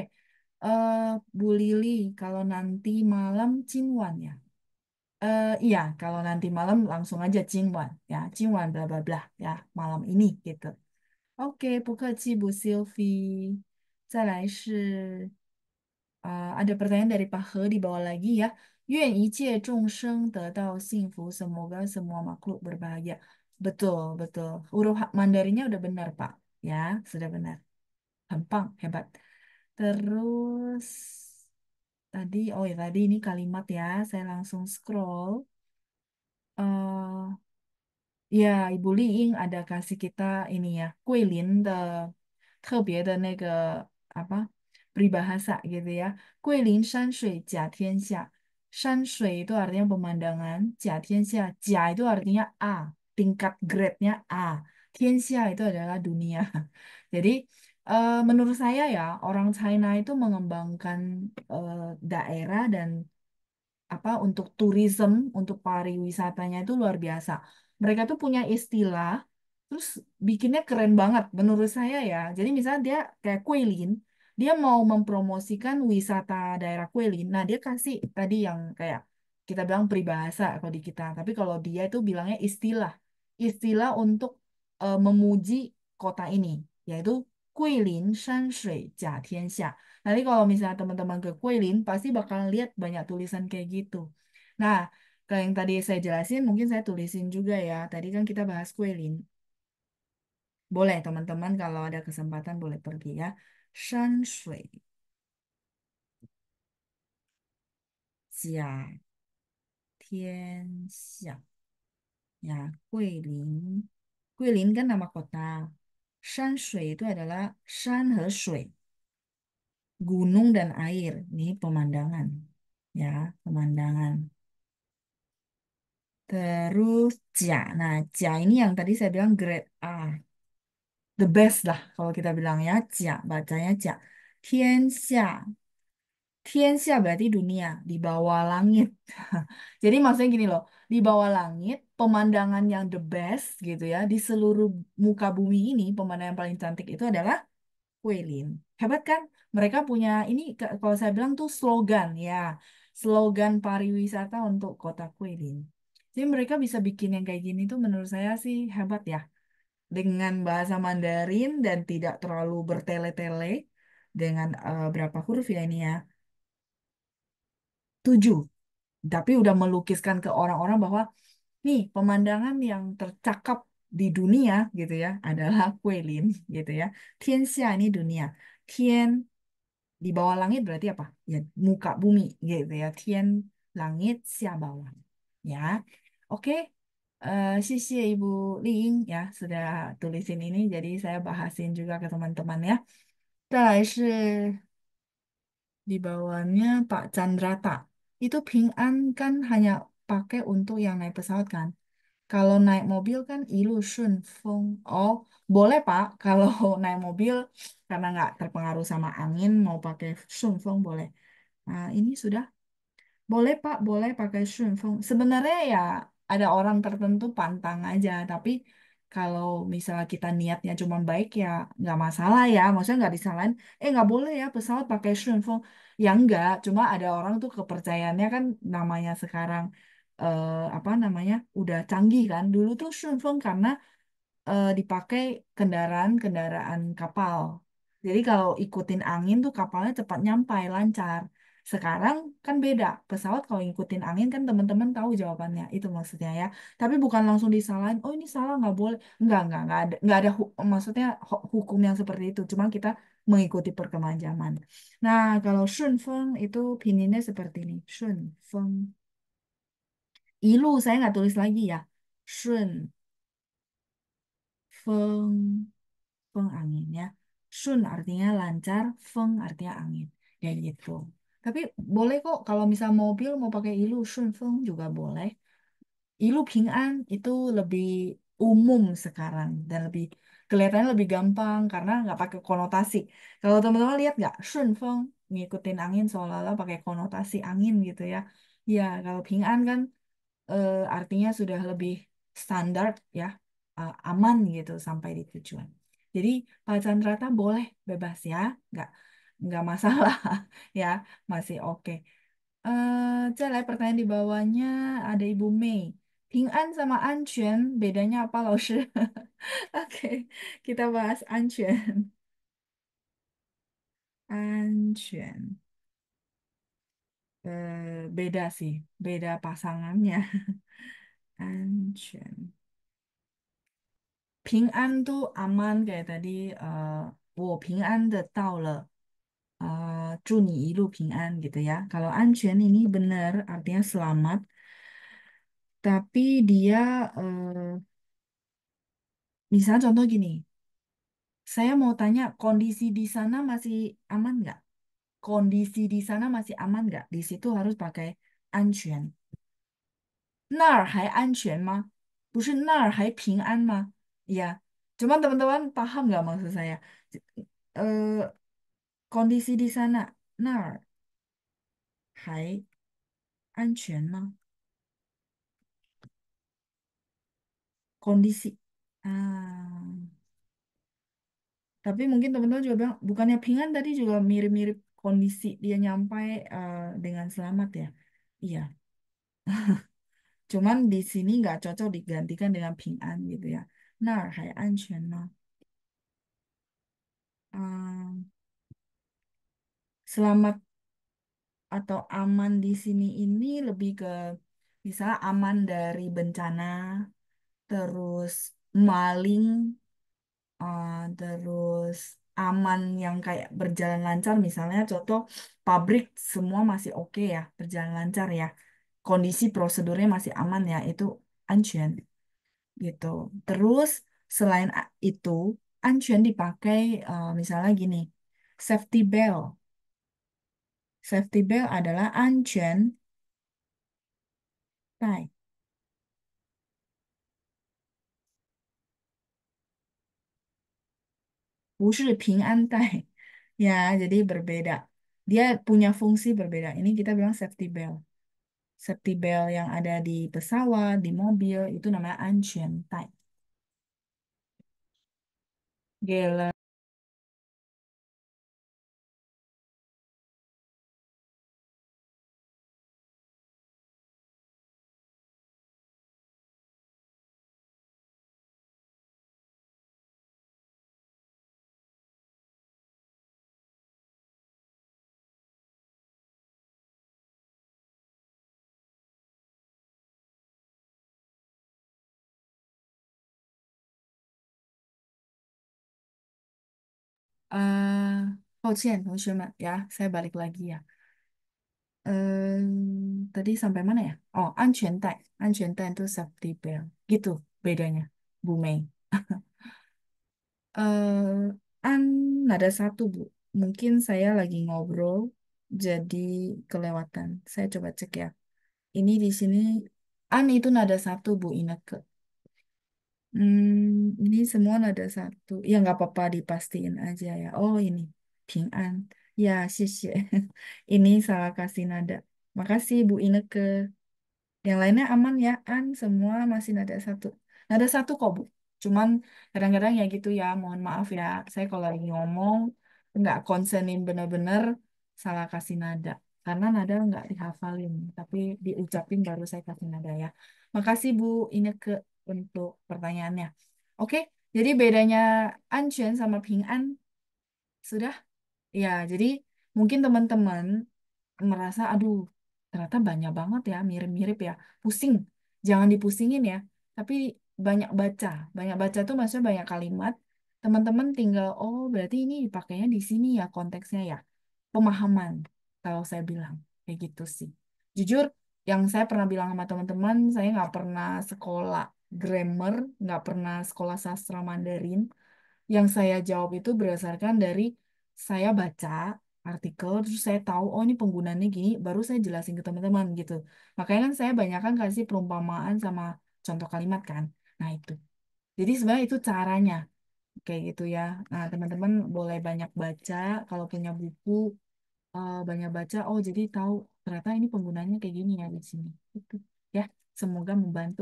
uh, Bu Lili, kalau nanti malam Cinwan ya. Uh, iya, kalau nanti malam langsung aja Cinwan ya. Cinwan bla bla bla ya, malam ini gitu. Oke, okay, Bu Silvi. Uh, eh, ada pertanyaan dari Pak He di bawah lagi ya. 愿一切众生得到幸福, semoga semua makhluk berbahagia. Betul, betul. Huruf Mandarinya udah benar, Pak. Ya, sudah benar. Gampang, hebat. Terus tadi, oh ya tadi ini kalimat ya. Saya langsung scroll. Uh, ya, Ibu Liing ada kasih kita ini ya, Kuilin de 特别的那个 apa peribahasa gitu ya. 桂林山水甲天下 Shan itu artinya pemandangan, Jia Tianxia, Jia itu artinya A, tingkat grade-nya A. Tianxia itu adalah dunia. Jadi uh, menurut saya ya orang China itu mengembangkan uh, daerah dan apa untuk tourism, untuk pariwisatanya itu luar biasa. Mereka tuh punya istilah terus bikinnya keren banget menurut saya ya. Jadi misalnya dia kayak kuilin, dia mau mempromosikan wisata daerah Kueli. Nah, dia kasih tadi yang kayak kita bilang peribahasa kalau di kita, tapi kalau dia itu bilangnya istilah, istilah untuk uh, memuji kota ini, yaitu Kuilin Shan Shui Jia Tianxia. Nanti kalau misalnya teman-teman ke Kuilin pasti bakal lihat banyak tulisan kayak gitu. Nah, kalau yang tadi saya jelasin mungkin saya tulisin juga ya. Tadi kan kita bahas Kuilin. Boleh teman-teman kalau ada kesempatan boleh pergi ya. 山水甲天下 ya Guilin Guilin itu adalah gunung dan air ini pemandangan ya pemandangan terus ja, nah ja ini yang tadi saya bilang grade A the best lah kalau kita bilang ya cia bacanya cia tianxia tianxia berarti dunia di bawah langit jadi maksudnya gini loh di bawah langit pemandangan yang the best gitu ya di seluruh muka bumi ini pemandangan yang paling cantik itu adalah Guilin hebat kan mereka punya ini kalau saya bilang tuh slogan ya slogan pariwisata untuk kota Guilin jadi mereka bisa bikin yang kayak gini tuh menurut saya sih hebat ya dengan bahasa Mandarin dan tidak terlalu bertele-tele dengan uh, berapa huruf ya ini ya? Tujuh. Tapi udah melukiskan ke orang-orang bahwa nih pemandangan yang tercakap di dunia gitu ya adalah kue lin gitu ya. Tianxia ini dunia. Tian di bawah langit berarti apa? Ya muka bumi gitu ya. Tian langit, xia bawah. Ya. Oke, Eh, Sisi Ibu Ling ya sudah tulisin ini jadi saya bahasin juga ke teman-teman ya. Terus di bawahnya Pak Chandrata. Itu Ping An kan hanya pakai untuk yang naik pesawat kan. Kalau naik mobil kan ilu shun feng. Oh, boleh Pak. Kalau naik mobil karena nggak terpengaruh sama angin mau pakai shun feng boleh. Nah, ini sudah. Boleh Pak, boleh pakai shun feng. Sebenarnya ya ada orang tertentu pantang aja tapi kalau misalnya kita niatnya cuma baik ya nggak masalah ya maksudnya nggak disalahin eh nggak boleh ya pesawat pakai shrimpong Yang enggak cuma ada orang tuh kepercayaannya kan namanya sekarang eh, apa namanya udah canggih kan dulu tuh shrimpong karena eh, dipakai kendaraan-kendaraan kapal jadi kalau ikutin angin tuh kapalnya cepat nyampai lancar sekarang kan beda. Pesawat kalau ngikutin angin kan teman-teman tahu jawabannya. Itu maksudnya ya. Tapi bukan langsung disalahin, oh ini salah nggak boleh. Nggak, nggak, nggak ada, nggak ada maksudnya hukum yang seperti itu. Cuma kita mengikuti perkembangan zaman. Nah, kalau shun feng itu pininnya seperti ini. shun feng. Ilu saya nggak tulis lagi ya. Shun. Feng. Feng angin ya. Shun artinya lancar, Feng artinya angin. Kayak gitu. Tapi boleh kok kalau misal mobil mau pakai ilu Shunfeng juga boleh. Ilu Ping'an itu lebih umum sekarang dan lebih kelihatannya lebih gampang karena nggak pakai konotasi. Kalau teman-teman lihat nggak Shunfeng ngikutin angin seolah-olah pakai konotasi angin gitu ya. Ya, kalau Ping'an kan eh, artinya sudah lebih standar ya, eh, aman gitu sampai di tujuan. Jadi Pak rata boleh bebas ya, nggak nggak masalah ya masih oke eh uh, pertanyaan di bawahnya ada Ibu Mei Ping An sama Anquan bedanya apa loh oke kita bahas Anquan Anquan eh beda sih beda pasangannya Anquan Ping An tuh aman kayak tadi eh 我平安的到了 uh, Juni ilu ping an gitu ya. Kalau anquan ini benar artinya selamat, tapi dia uh, eh, misalnya contoh gini, saya mau tanya kondisi di sana masih aman nggak? Kondisi di sana masih aman nggak? Di situ harus pakai an ma? Ya, cuman teman-teman paham nggak maksud saya? Uh, kondisi di sana, hai, sana 那儿还安全吗？kondisi ah tapi mungkin teman-teman juga bilang bukannya pingan tadi juga mirip-mirip kondisi dia nyampe uh, dengan selamat ya iya cuman di sini nggak cocok digantikan dengan pingan gitu ya nah hai an ma selamat atau aman di sini ini lebih ke misalnya aman dari bencana, terus maling, uh, terus aman yang kayak berjalan lancar misalnya contoh pabrik semua masih oke okay ya, berjalan lancar ya. Kondisi prosedurnya masih aman ya, itu ancient gitu. Terus selain itu ancient dipakai uh, misalnya gini, safety belt Safety belt adalah ancient tie. Bukan ping an Ya, jadi berbeda. Dia punya fungsi berbeda. Ini kita bilang safety belt. Safety belt yang ada di pesawat, di mobil, itu namanya ancient tie. Gila. Oh cian, Pak ya, saya balik lagi ya. tadi sampai mana ya? Oh, Anquan tai itu safety belt. Gitu bedanya, Bu Mei. eh an ada satu, Bu. Mungkin saya lagi ngobrol, jadi kelewatan. Saya coba cek ya. Ini di sini, an itu nada satu, Bu Ineke. Hmm, ini semua ada satu. Ya nggak apa-apa dipastiin aja ya. Oh ini Ping An. Ya, sih Ini salah kasih nada. Makasih Bu Ineke. Yang lainnya aman ya, An. Semua masih nada satu. Nada satu kok Bu. Cuman kadang-kadang ya gitu ya. Mohon maaf ya. Saya kalau lagi ngomong nggak konsenin bener-bener salah kasih nada. Karena nada nggak dihafalin, tapi diucapin baru saya kasih nada ya. Makasih Bu Ineke untuk pertanyaannya. Oke, jadi bedanya Anquan sama Ping An sudah? Ya, jadi mungkin teman-teman merasa aduh ternyata banyak banget ya mirip-mirip ya. Pusing. Jangan dipusingin ya. Tapi banyak baca. Banyak baca tuh maksudnya banyak kalimat. Teman-teman tinggal oh berarti ini dipakainya di sini ya konteksnya ya. Pemahaman kalau saya bilang kayak gitu sih. Jujur yang saya pernah bilang sama teman-teman, saya nggak pernah sekolah grammar, nggak pernah sekolah sastra Mandarin. Yang saya jawab itu berdasarkan dari saya baca artikel, terus saya tahu, oh ini penggunaannya gini, baru saya jelasin ke teman-teman gitu. Makanya kan saya banyak kan kasih perumpamaan sama contoh kalimat kan. Nah itu. Jadi sebenarnya itu caranya. Kayak gitu ya. Nah teman-teman boleh banyak baca, kalau punya buku, eh, banyak baca, oh jadi tahu ternyata ini penggunanya kayak gini ya di sini. Itu. Ya, semoga membantu.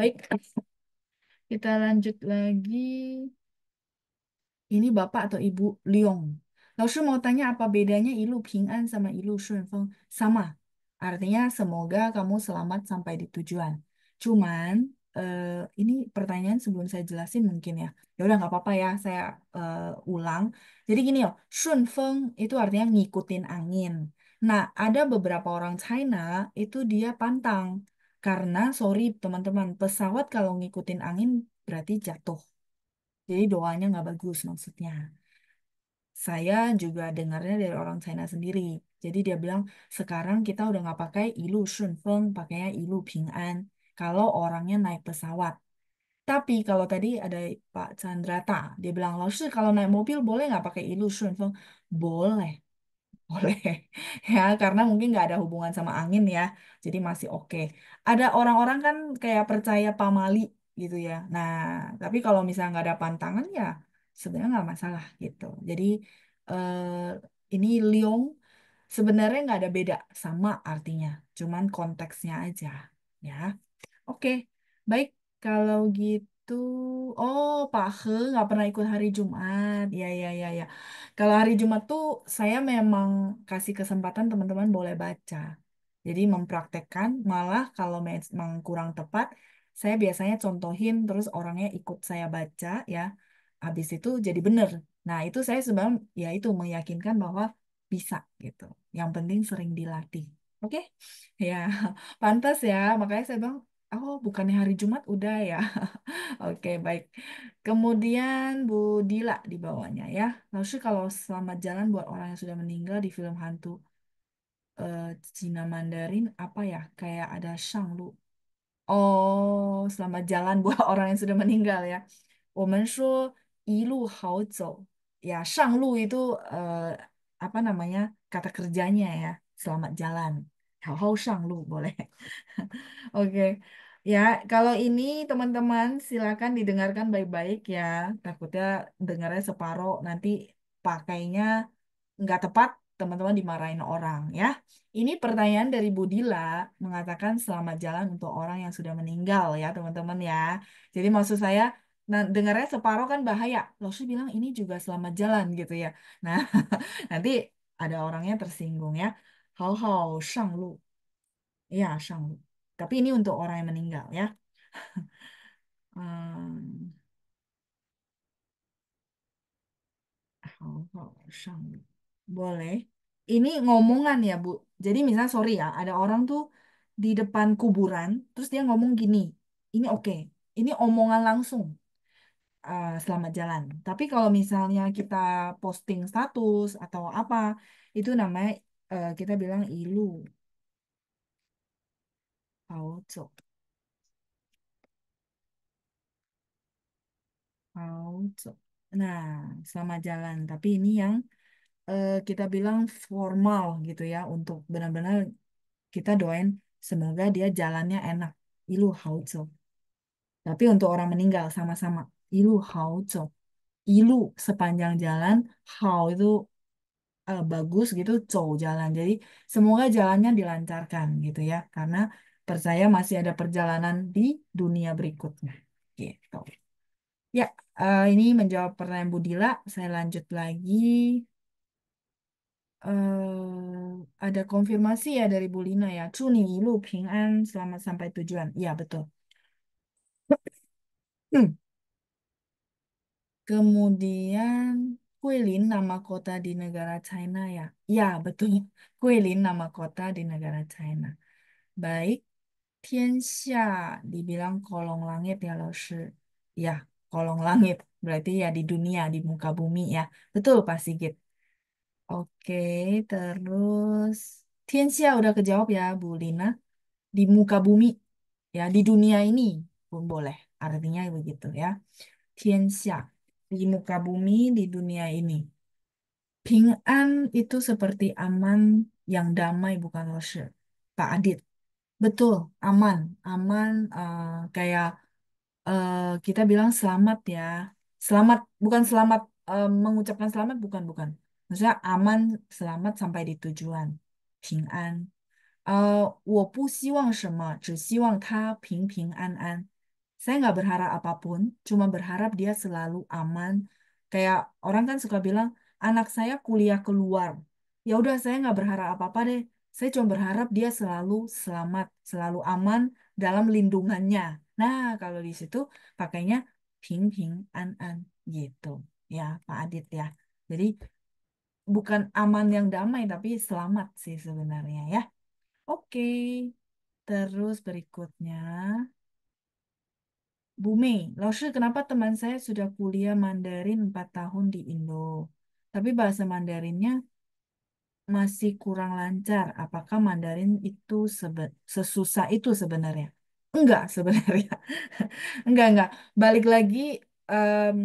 Baik, kita lanjut lagi. Ini Bapak atau Ibu Leong. Lalu mau tanya apa bedanya ilu Ping'an sama ilu Shunfeng? Sama. Artinya semoga kamu selamat sampai di tujuan. Cuman eh, ini pertanyaan sebelum saya jelasin mungkin ya. Ya udah nggak apa-apa ya, saya uh, ulang. Jadi gini loh, Shunfeng itu artinya ngikutin angin. Nah, ada beberapa orang China itu dia pantang. Karena, sorry teman-teman, pesawat kalau ngikutin angin berarti jatuh. Jadi doanya nggak bagus maksudnya. Saya juga dengarnya dari orang China sendiri. Jadi dia bilang, sekarang kita udah nggak pakai ilu shunfeng, pakainya ilu ping'an. Kalau orangnya naik pesawat. Tapi kalau tadi ada Pak Chandrata, dia bilang, Loh, kalau naik mobil boleh nggak pakai ilu shunfeng? Boleh boleh ya karena mungkin nggak ada hubungan sama angin ya jadi masih oke ada orang-orang kan kayak percaya pamali gitu ya nah tapi kalau misalnya nggak ada pantangan ya sebenarnya nggak masalah gitu jadi eh, ini liong sebenarnya nggak ada beda sama artinya cuman konteksnya aja ya oke baik kalau gitu itu oh pak He nggak pernah ikut hari Jumat ya ya ya ya kalau hari Jumat tuh saya memang kasih kesempatan teman-teman boleh baca jadi mempraktekkan malah kalau memang kurang tepat saya biasanya contohin terus orangnya ikut saya baca ya habis itu jadi bener nah itu saya sebenarnya ya itu meyakinkan bahwa bisa gitu yang penting sering dilatih oke ya pantas ya makanya saya bilang Oh, bukannya hari Jumat udah ya. Oke, baik. Kemudian Bu Dila di bawahnya ya. Lalu nah, kalau selamat jalan buat orang yang sudah meninggal di film hantu uh, Cina Mandarin apa ya? Kayak ada Shanglu. Oh, selamat jalan buat orang yang sudah meninggal ya. Women zou. ya, Shanglu itu uh, apa namanya? kata kerjanya ya. Selamat jalan. Hao hao Lu boleh. Oke. Ya, kalau ini teman-teman silakan didengarkan baik-baik ya. Takutnya dengarnya separoh nanti pakainya nggak tepat, teman-teman dimarahin orang ya. Ini pertanyaan dari Budila mengatakan selamat jalan untuk orang yang sudah meninggal ya, teman-teman ya. Jadi maksud saya Nah, dengarnya separoh kan bahaya. Loh, saya bilang ini juga selamat jalan gitu ya. Nah, nanti ada orangnya tersinggung ya. Hao hao shang lu. Ya, shang lu. Tapi ini untuk orang yang meninggal ya. boleh. Ini ngomongan ya Bu. Jadi misalnya sorry ya, ada orang tuh di depan kuburan, terus dia ngomong gini, ini oke, ini omongan langsung. uh, selamat jalan. Tapi kalau misalnya kita posting status atau apa, itu namanya uh, kita bilang ilu. Nah, sama jalan. Tapi ini yang eh, kita bilang formal gitu ya, untuk benar-benar kita doain semoga dia jalannya enak. Ilu hao zhou. Tapi untuk orang meninggal sama-sama. Ilu hao zhou. Ilu sepanjang jalan, hao itu uh, bagus gitu, zhou jalan. Jadi semoga jalannya dilancarkan gitu ya, karena percaya masih ada perjalanan di dunia berikutnya. Gitu. Ya, uh, ini menjawab pertanyaan Budila. Saya lanjut lagi. Uh, ada konfirmasi ya dari Bulina ya. Cuni ilu ping an, selamat sampai tujuan. Ya betul. Hmm. Kemudian Kuilin nama kota di negara China ya. Ya, betul. Kuilin nama kota di negara China. Baik, 天下 dibilang kolong langit ya loh Shi. Ya, kolong langit. Berarti ya di dunia, di muka bumi ya. Betul Pak Sigit. Oke, terus Tianxia udah kejawab ya Bu Lina. Di muka bumi ya, di dunia ini pun boleh. Artinya begitu ya. Tianxia, di muka bumi, di dunia ini. pingan itu seperti aman yang damai bukan loh Shi. Pak Adit. Betul, aman, aman. uh, kayak uh, kita bilang selamat ya, selamat bukan selamat uh, mengucapkan selamat bukan bukan. Maksudnya aman, selamat sampai di tujuan, ping an 平安。eh Saya nggak berharap apapun, cuma berharap dia selalu aman. Kayak orang kan suka bilang, anak saya kuliah keluar. Ya udah, saya nggak berharap apa-apa deh. Saya cuma berharap dia selalu selamat, selalu aman dalam lindungannya. Nah, kalau di situ pakainya ping ping an an gitu ya Pak Adit ya. Jadi bukan aman yang damai tapi selamat sih sebenarnya ya. Oke. Terus berikutnya Bu Mei, Laoshi, kenapa teman saya sudah kuliah Mandarin 4 tahun di Indo? Tapi bahasa Mandarinnya masih kurang lancar. Apakah Mandarin itu sesusah itu sebenarnya? Enggak sebenarnya. enggak, enggak. Balik lagi, um,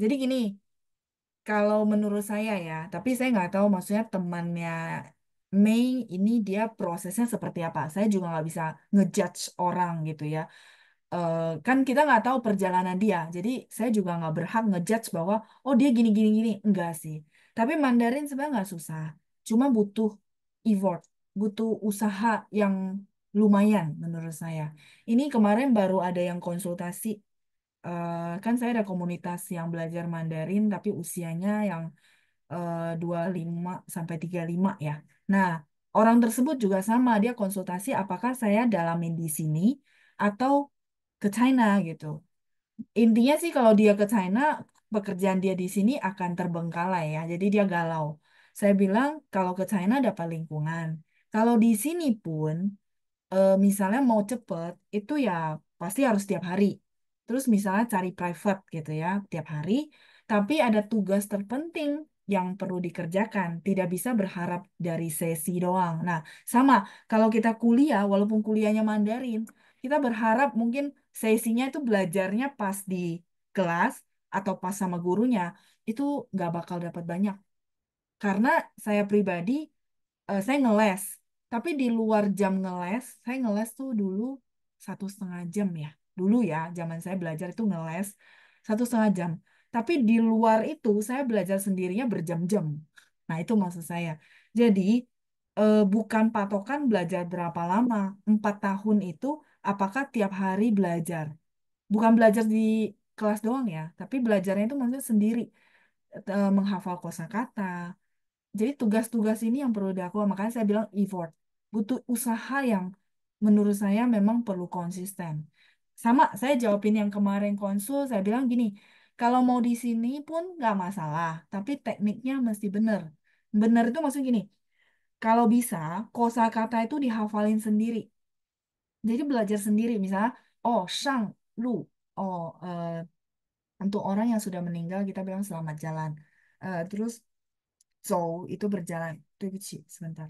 jadi gini, kalau menurut saya ya, tapi saya nggak tahu maksudnya temannya Mei ini dia prosesnya seperti apa. Saya juga nggak bisa ngejudge orang gitu ya. Uh, kan kita nggak tahu perjalanan dia, jadi saya juga nggak berhak ngejudge bahwa oh dia gini gini gini, enggak sih. Tapi Mandarin sebenarnya nggak susah. Cuma butuh effort, butuh usaha yang lumayan menurut saya. Ini kemarin baru ada yang konsultasi. Uh, kan saya ada komunitas yang belajar Mandarin tapi usianya yang eh, uh, 25 sampai 35 ya. Nah, orang tersebut juga sama dia konsultasi apakah saya dalamin di sini atau ke China gitu. Intinya sih kalau dia ke China pekerjaan dia di sini akan terbengkalai ya. Jadi dia galau. Saya bilang kalau ke China dapat lingkungan. Kalau di sini pun eh, misalnya mau cepet itu ya pasti harus tiap hari. Terus misalnya cari private gitu ya tiap hari, tapi ada tugas terpenting yang perlu dikerjakan, tidak bisa berharap dari sesi doang. Nah, sama kalau kita kuliah walaupun kuliahnya Mandarin, kita berharap mungkin sesinya itu belajarnya pas di kelas, atau pas sama gurunya itu nggak bakal dapat banyak karena saya pribadi uh, saya ngeles tapi di luar jam ngeles saya ngeles tuh dulu satu setengah jam ya dulu ya zaman saya belajar itu ngeles satu setengah jam tapi di luar itu saya belajar sendirinya berjam-jam nah itu maksud saya jadi uh, bukan patokan belajar berapa lama empat tahun itu apakah tiap hari belajar bukan belajar di kelas doang ya, tapi belajarnya itu maksudnya sendiri e, menghafal kosakata. Jadi tugas-tugas ini yang perlu dilakukan, makanya saya bilang effort. Butuh usaha yang menurut saya memang perlu konsisten. Sama, saya jawabin yang kemarin konsul, saya bilang gini, kalau mau di sini pun nggak masalah, tapi tekniknya mesti bener bener itu maksudnya gini, kalau bisa kosakata itu dihafalin sendiri. Jadi belajar sendiri, misalnya, oh, shang, lu, oh, eh, untuk orang yang sudah meninggal kita bilang selamat jalan. Uh, terus so itu berjalan. Tuibuchi, sebentar.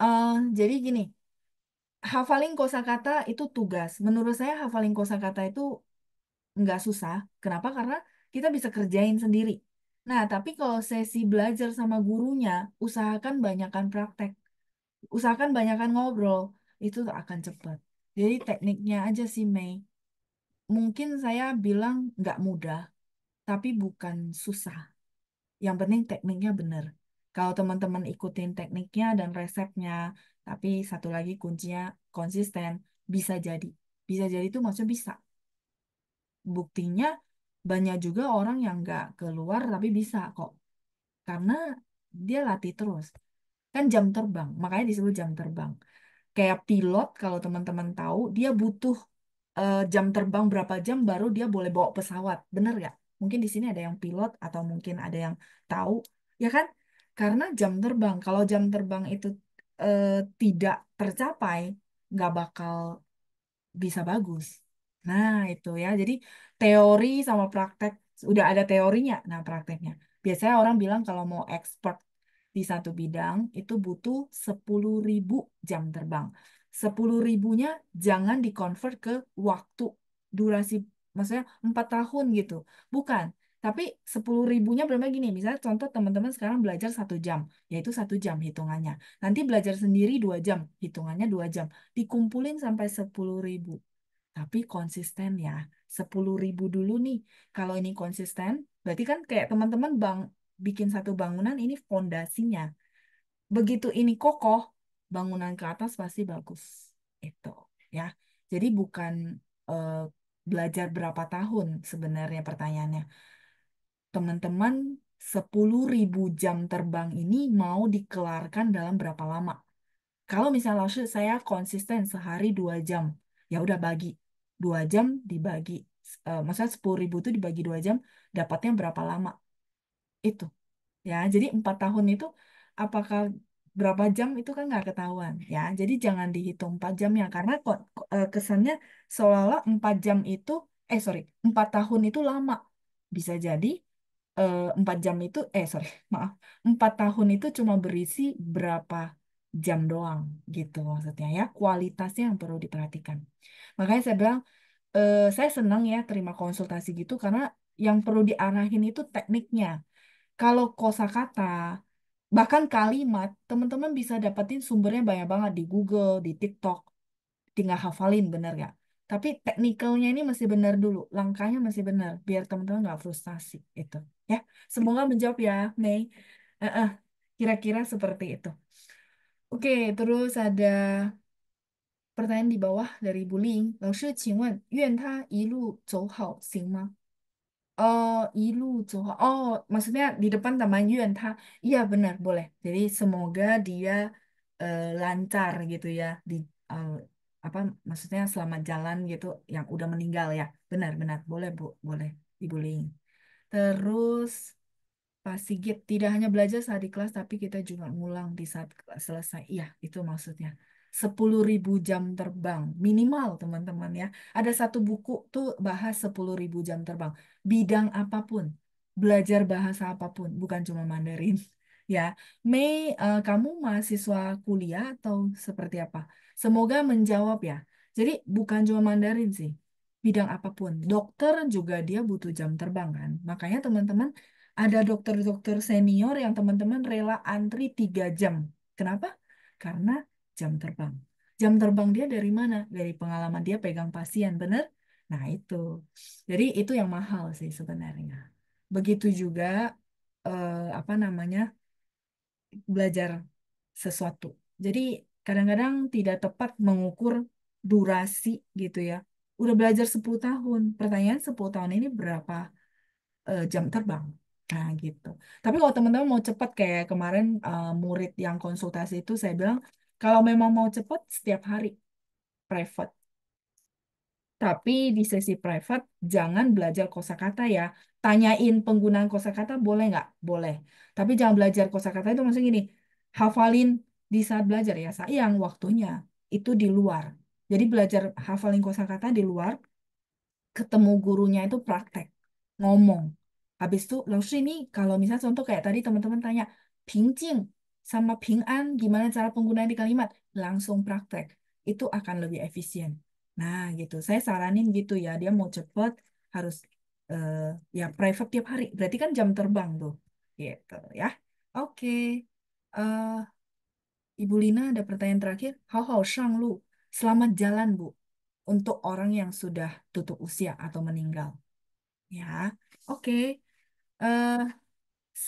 uh, jadi gini, hafalin kosakata itu tugas. Menurut saya hafalin kosakata itu nggak susah. Kenapa? Karena kita bisa kerjain sendiri. Nah, tapi kalau sesi belajar sama gurunya, usahakan banyakkan praktek. Usahakan banyakkan ngobrol, itu akan cepat. Jadi tekniknya aja sih Mei. Mungkin saya bilang nggak mudah, tapi bukan susah. Yang penting tekniknya benar. Kalau teman-teman ikutin tekniknya dan resepnya, tapi satu lagi kuncinya konsisten, bisa jadi. Bisa jadi itu maksudnya bisa. Buktinya banyak juga orang yang nggak keluar tapi bisa kok. Karena dia latih terus. Kan jam terbang, makanya disebut jam terbang kayak pilot kalau teman-teman tahu dia butuh uh, jam terbang berapa jam baru dia boleh bawa pesawat bener ya mungkin di sini ada yang pilot atau mungkin ada yang tahu ya kan karena jam terbang kalau jam terbang itu uh, tidak tercapai nggak bakal bisa bagus nah itu ya jadi teori sama praktek udah ada teorinya nah prakteknya biasanya orang bilang kalau mau expert di satu bidang itu butuh 10.000 jam terbang. sepuluh ribunya jangan dikonvert ke waktu durasi maksudnya 4 tahun gitu. Bukan. Tapi sepuluh ribunya berapa gini. Misalnya contoh teman-teman sekarang belajar satu jam. Yaitu satu jam hitungannya. Nanti belajar sendiri dua jam. Hitungannya dua jam. Dikumpulin sampai sepuluh ribu. Tapi konsisten ya. sepuluh ribu dulu nih. Kalau ini konsisten, berarti kan kayak teman-teman bang bikin satu bangunan ini fondasinya. Begitu ini kokoh, bangunan ke atas pasti bagus. Itu ya. Jadi bukan uh, belajar berapa tahun sebenarnya pertanyaannya. Teman-teman 10.000 jam terbang ini mau dikelarkan dalam berapa lama? Kalau misalnya saya konsisten sehari dua jam, ya udah bagi dua jam dibagi, uh, sepuluh ribu itu dibagi dua jam, dapatnya berapa lama? itu ya jadi empat tahun itu apakah berapa jam itu kan nggak ketahuan ya jadi jangan dihitung empat jam ya, karena kok eh, kesannya seolah-olah empat jam itu eh sorry empat tahun itu lama bisa jadi eh, empat jam itu eh sorry maaf empat tahun itu cuma berisi berapa jam doang gitu maksudnya ya kualitasnya yang perlu diperhatikan makanya saya bilang eh, saya senang ya terima konsultasi gitu karena yang perlu diarahin itu tekniknya kalau kosakata bahkan kalimat, teman-teman bisa dapetin sumbernya banyak banget di Google, di TikTok, tinggal hafalin bener gak? Tapi teknikalnya ini masih benar dulu, langkahnya masih benar biar teman-teman nggak frustasi itu. Ya, semoga menjawab ya, Mei. Eh, eh, kira-kira seperti itu. Oke, terus ada pertanyaan di bawah dari Bu Ling. 老师，请问愿他一路走好行吗？oh Oh, 一路走好. Oh, maksudnya di depan Taman Yuan. Ta. Iya benar, boleh. Jadi semoga dia eh, lancar gitu ya di eh, apa maksudnya selamat jalan gitu yang udah meninggal ya. Benar-benar boleh, Bu. Boleh dibolehin. Terus Pak Sigit tidak hanya belajar saat di kelas tapi kita juga ngulang di saat selesai. Iya, itu maksudnya. 10.000 jam terbang minimal teman-teman ya. Ada satu buku tuh bahas 10.000 jam terbang bidang apapun, belajar bahasa apapun, bukan cuma Mandarin. Ya, Mei, uh, kamu mahasiswa kuliah atau seperti apa? Semoga menjawab ya. Jadi bukan cuma Mandarin sih, bidang apapun. Dokter juga dia butuh jam terbang kan. Makanya teman-teman ada dokter-dokter senior yang teman-teman rela antri tiga jam. Kenapa? Karena jam terbang. Jam terbang dia dari mana? Dari pengalaman dia pegang pasien, bener? Nah, itu. Jadi itu yang mahal sih sebenarnya. Begitu juga eh, apa namanya? belajar sesuatu. Jadi kadang-kadang tidak tepat mengukur durasi gitu ya. Udah belajar 10 tahun. Pertanyaan 10 tahun ini berapa eh, jam terbang? Nah, gitu. Tapi kalau teman-teman mau cepat kayak kemarin eh, murid yang konsultasi itu saya bilang kalau memang mau cepat setiap hari private tapi di sesi private jangan belajar kosakata ya. Tanyain penggunaan kosakata boleh nggak? Boleh. Tapi jangan belajar kosakata itu maksudnya gini, hafalin di saat belajar ya. Sayang waktunya itu di luar. Jadi belajar hafalin kosakata di luar, ketemu gurunya itu praktek, ngomong. Habis itu, langsung ini kalau misalnya contoh kayak tadi teman-teman tanya, pingjing sama pingan gimana cara penggunaan di kalimat? Langsung praktek. Itu akan lebih efisien. Nah, gitu. Saya saranin gitu ya, dia mau cepet harus uh, ya private tiap hari. Berarti kan jam terbang tuh. Gitu ya. Oke. Uh, Ibu Lina ada pertanyaan terakhir. Hao hao shang lu. Selamat jalan, Bu. Untuk orang yang sudah tutup usia atau meninggal. Ya. Oke. eh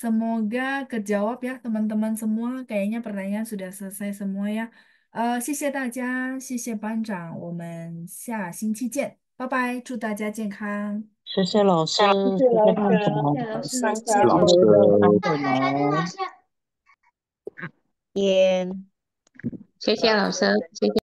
Semoga kejawab ya teman-teman semua. Kayaknya pertanyaan sudah selesai semua ya. 呃，谢谢大家，谢谢班长，我们下星期见，拜拜，祝大家健康，谢谢老师，谢谢老师，谢谢老师，大家好，点，谢谢老师，谢谢。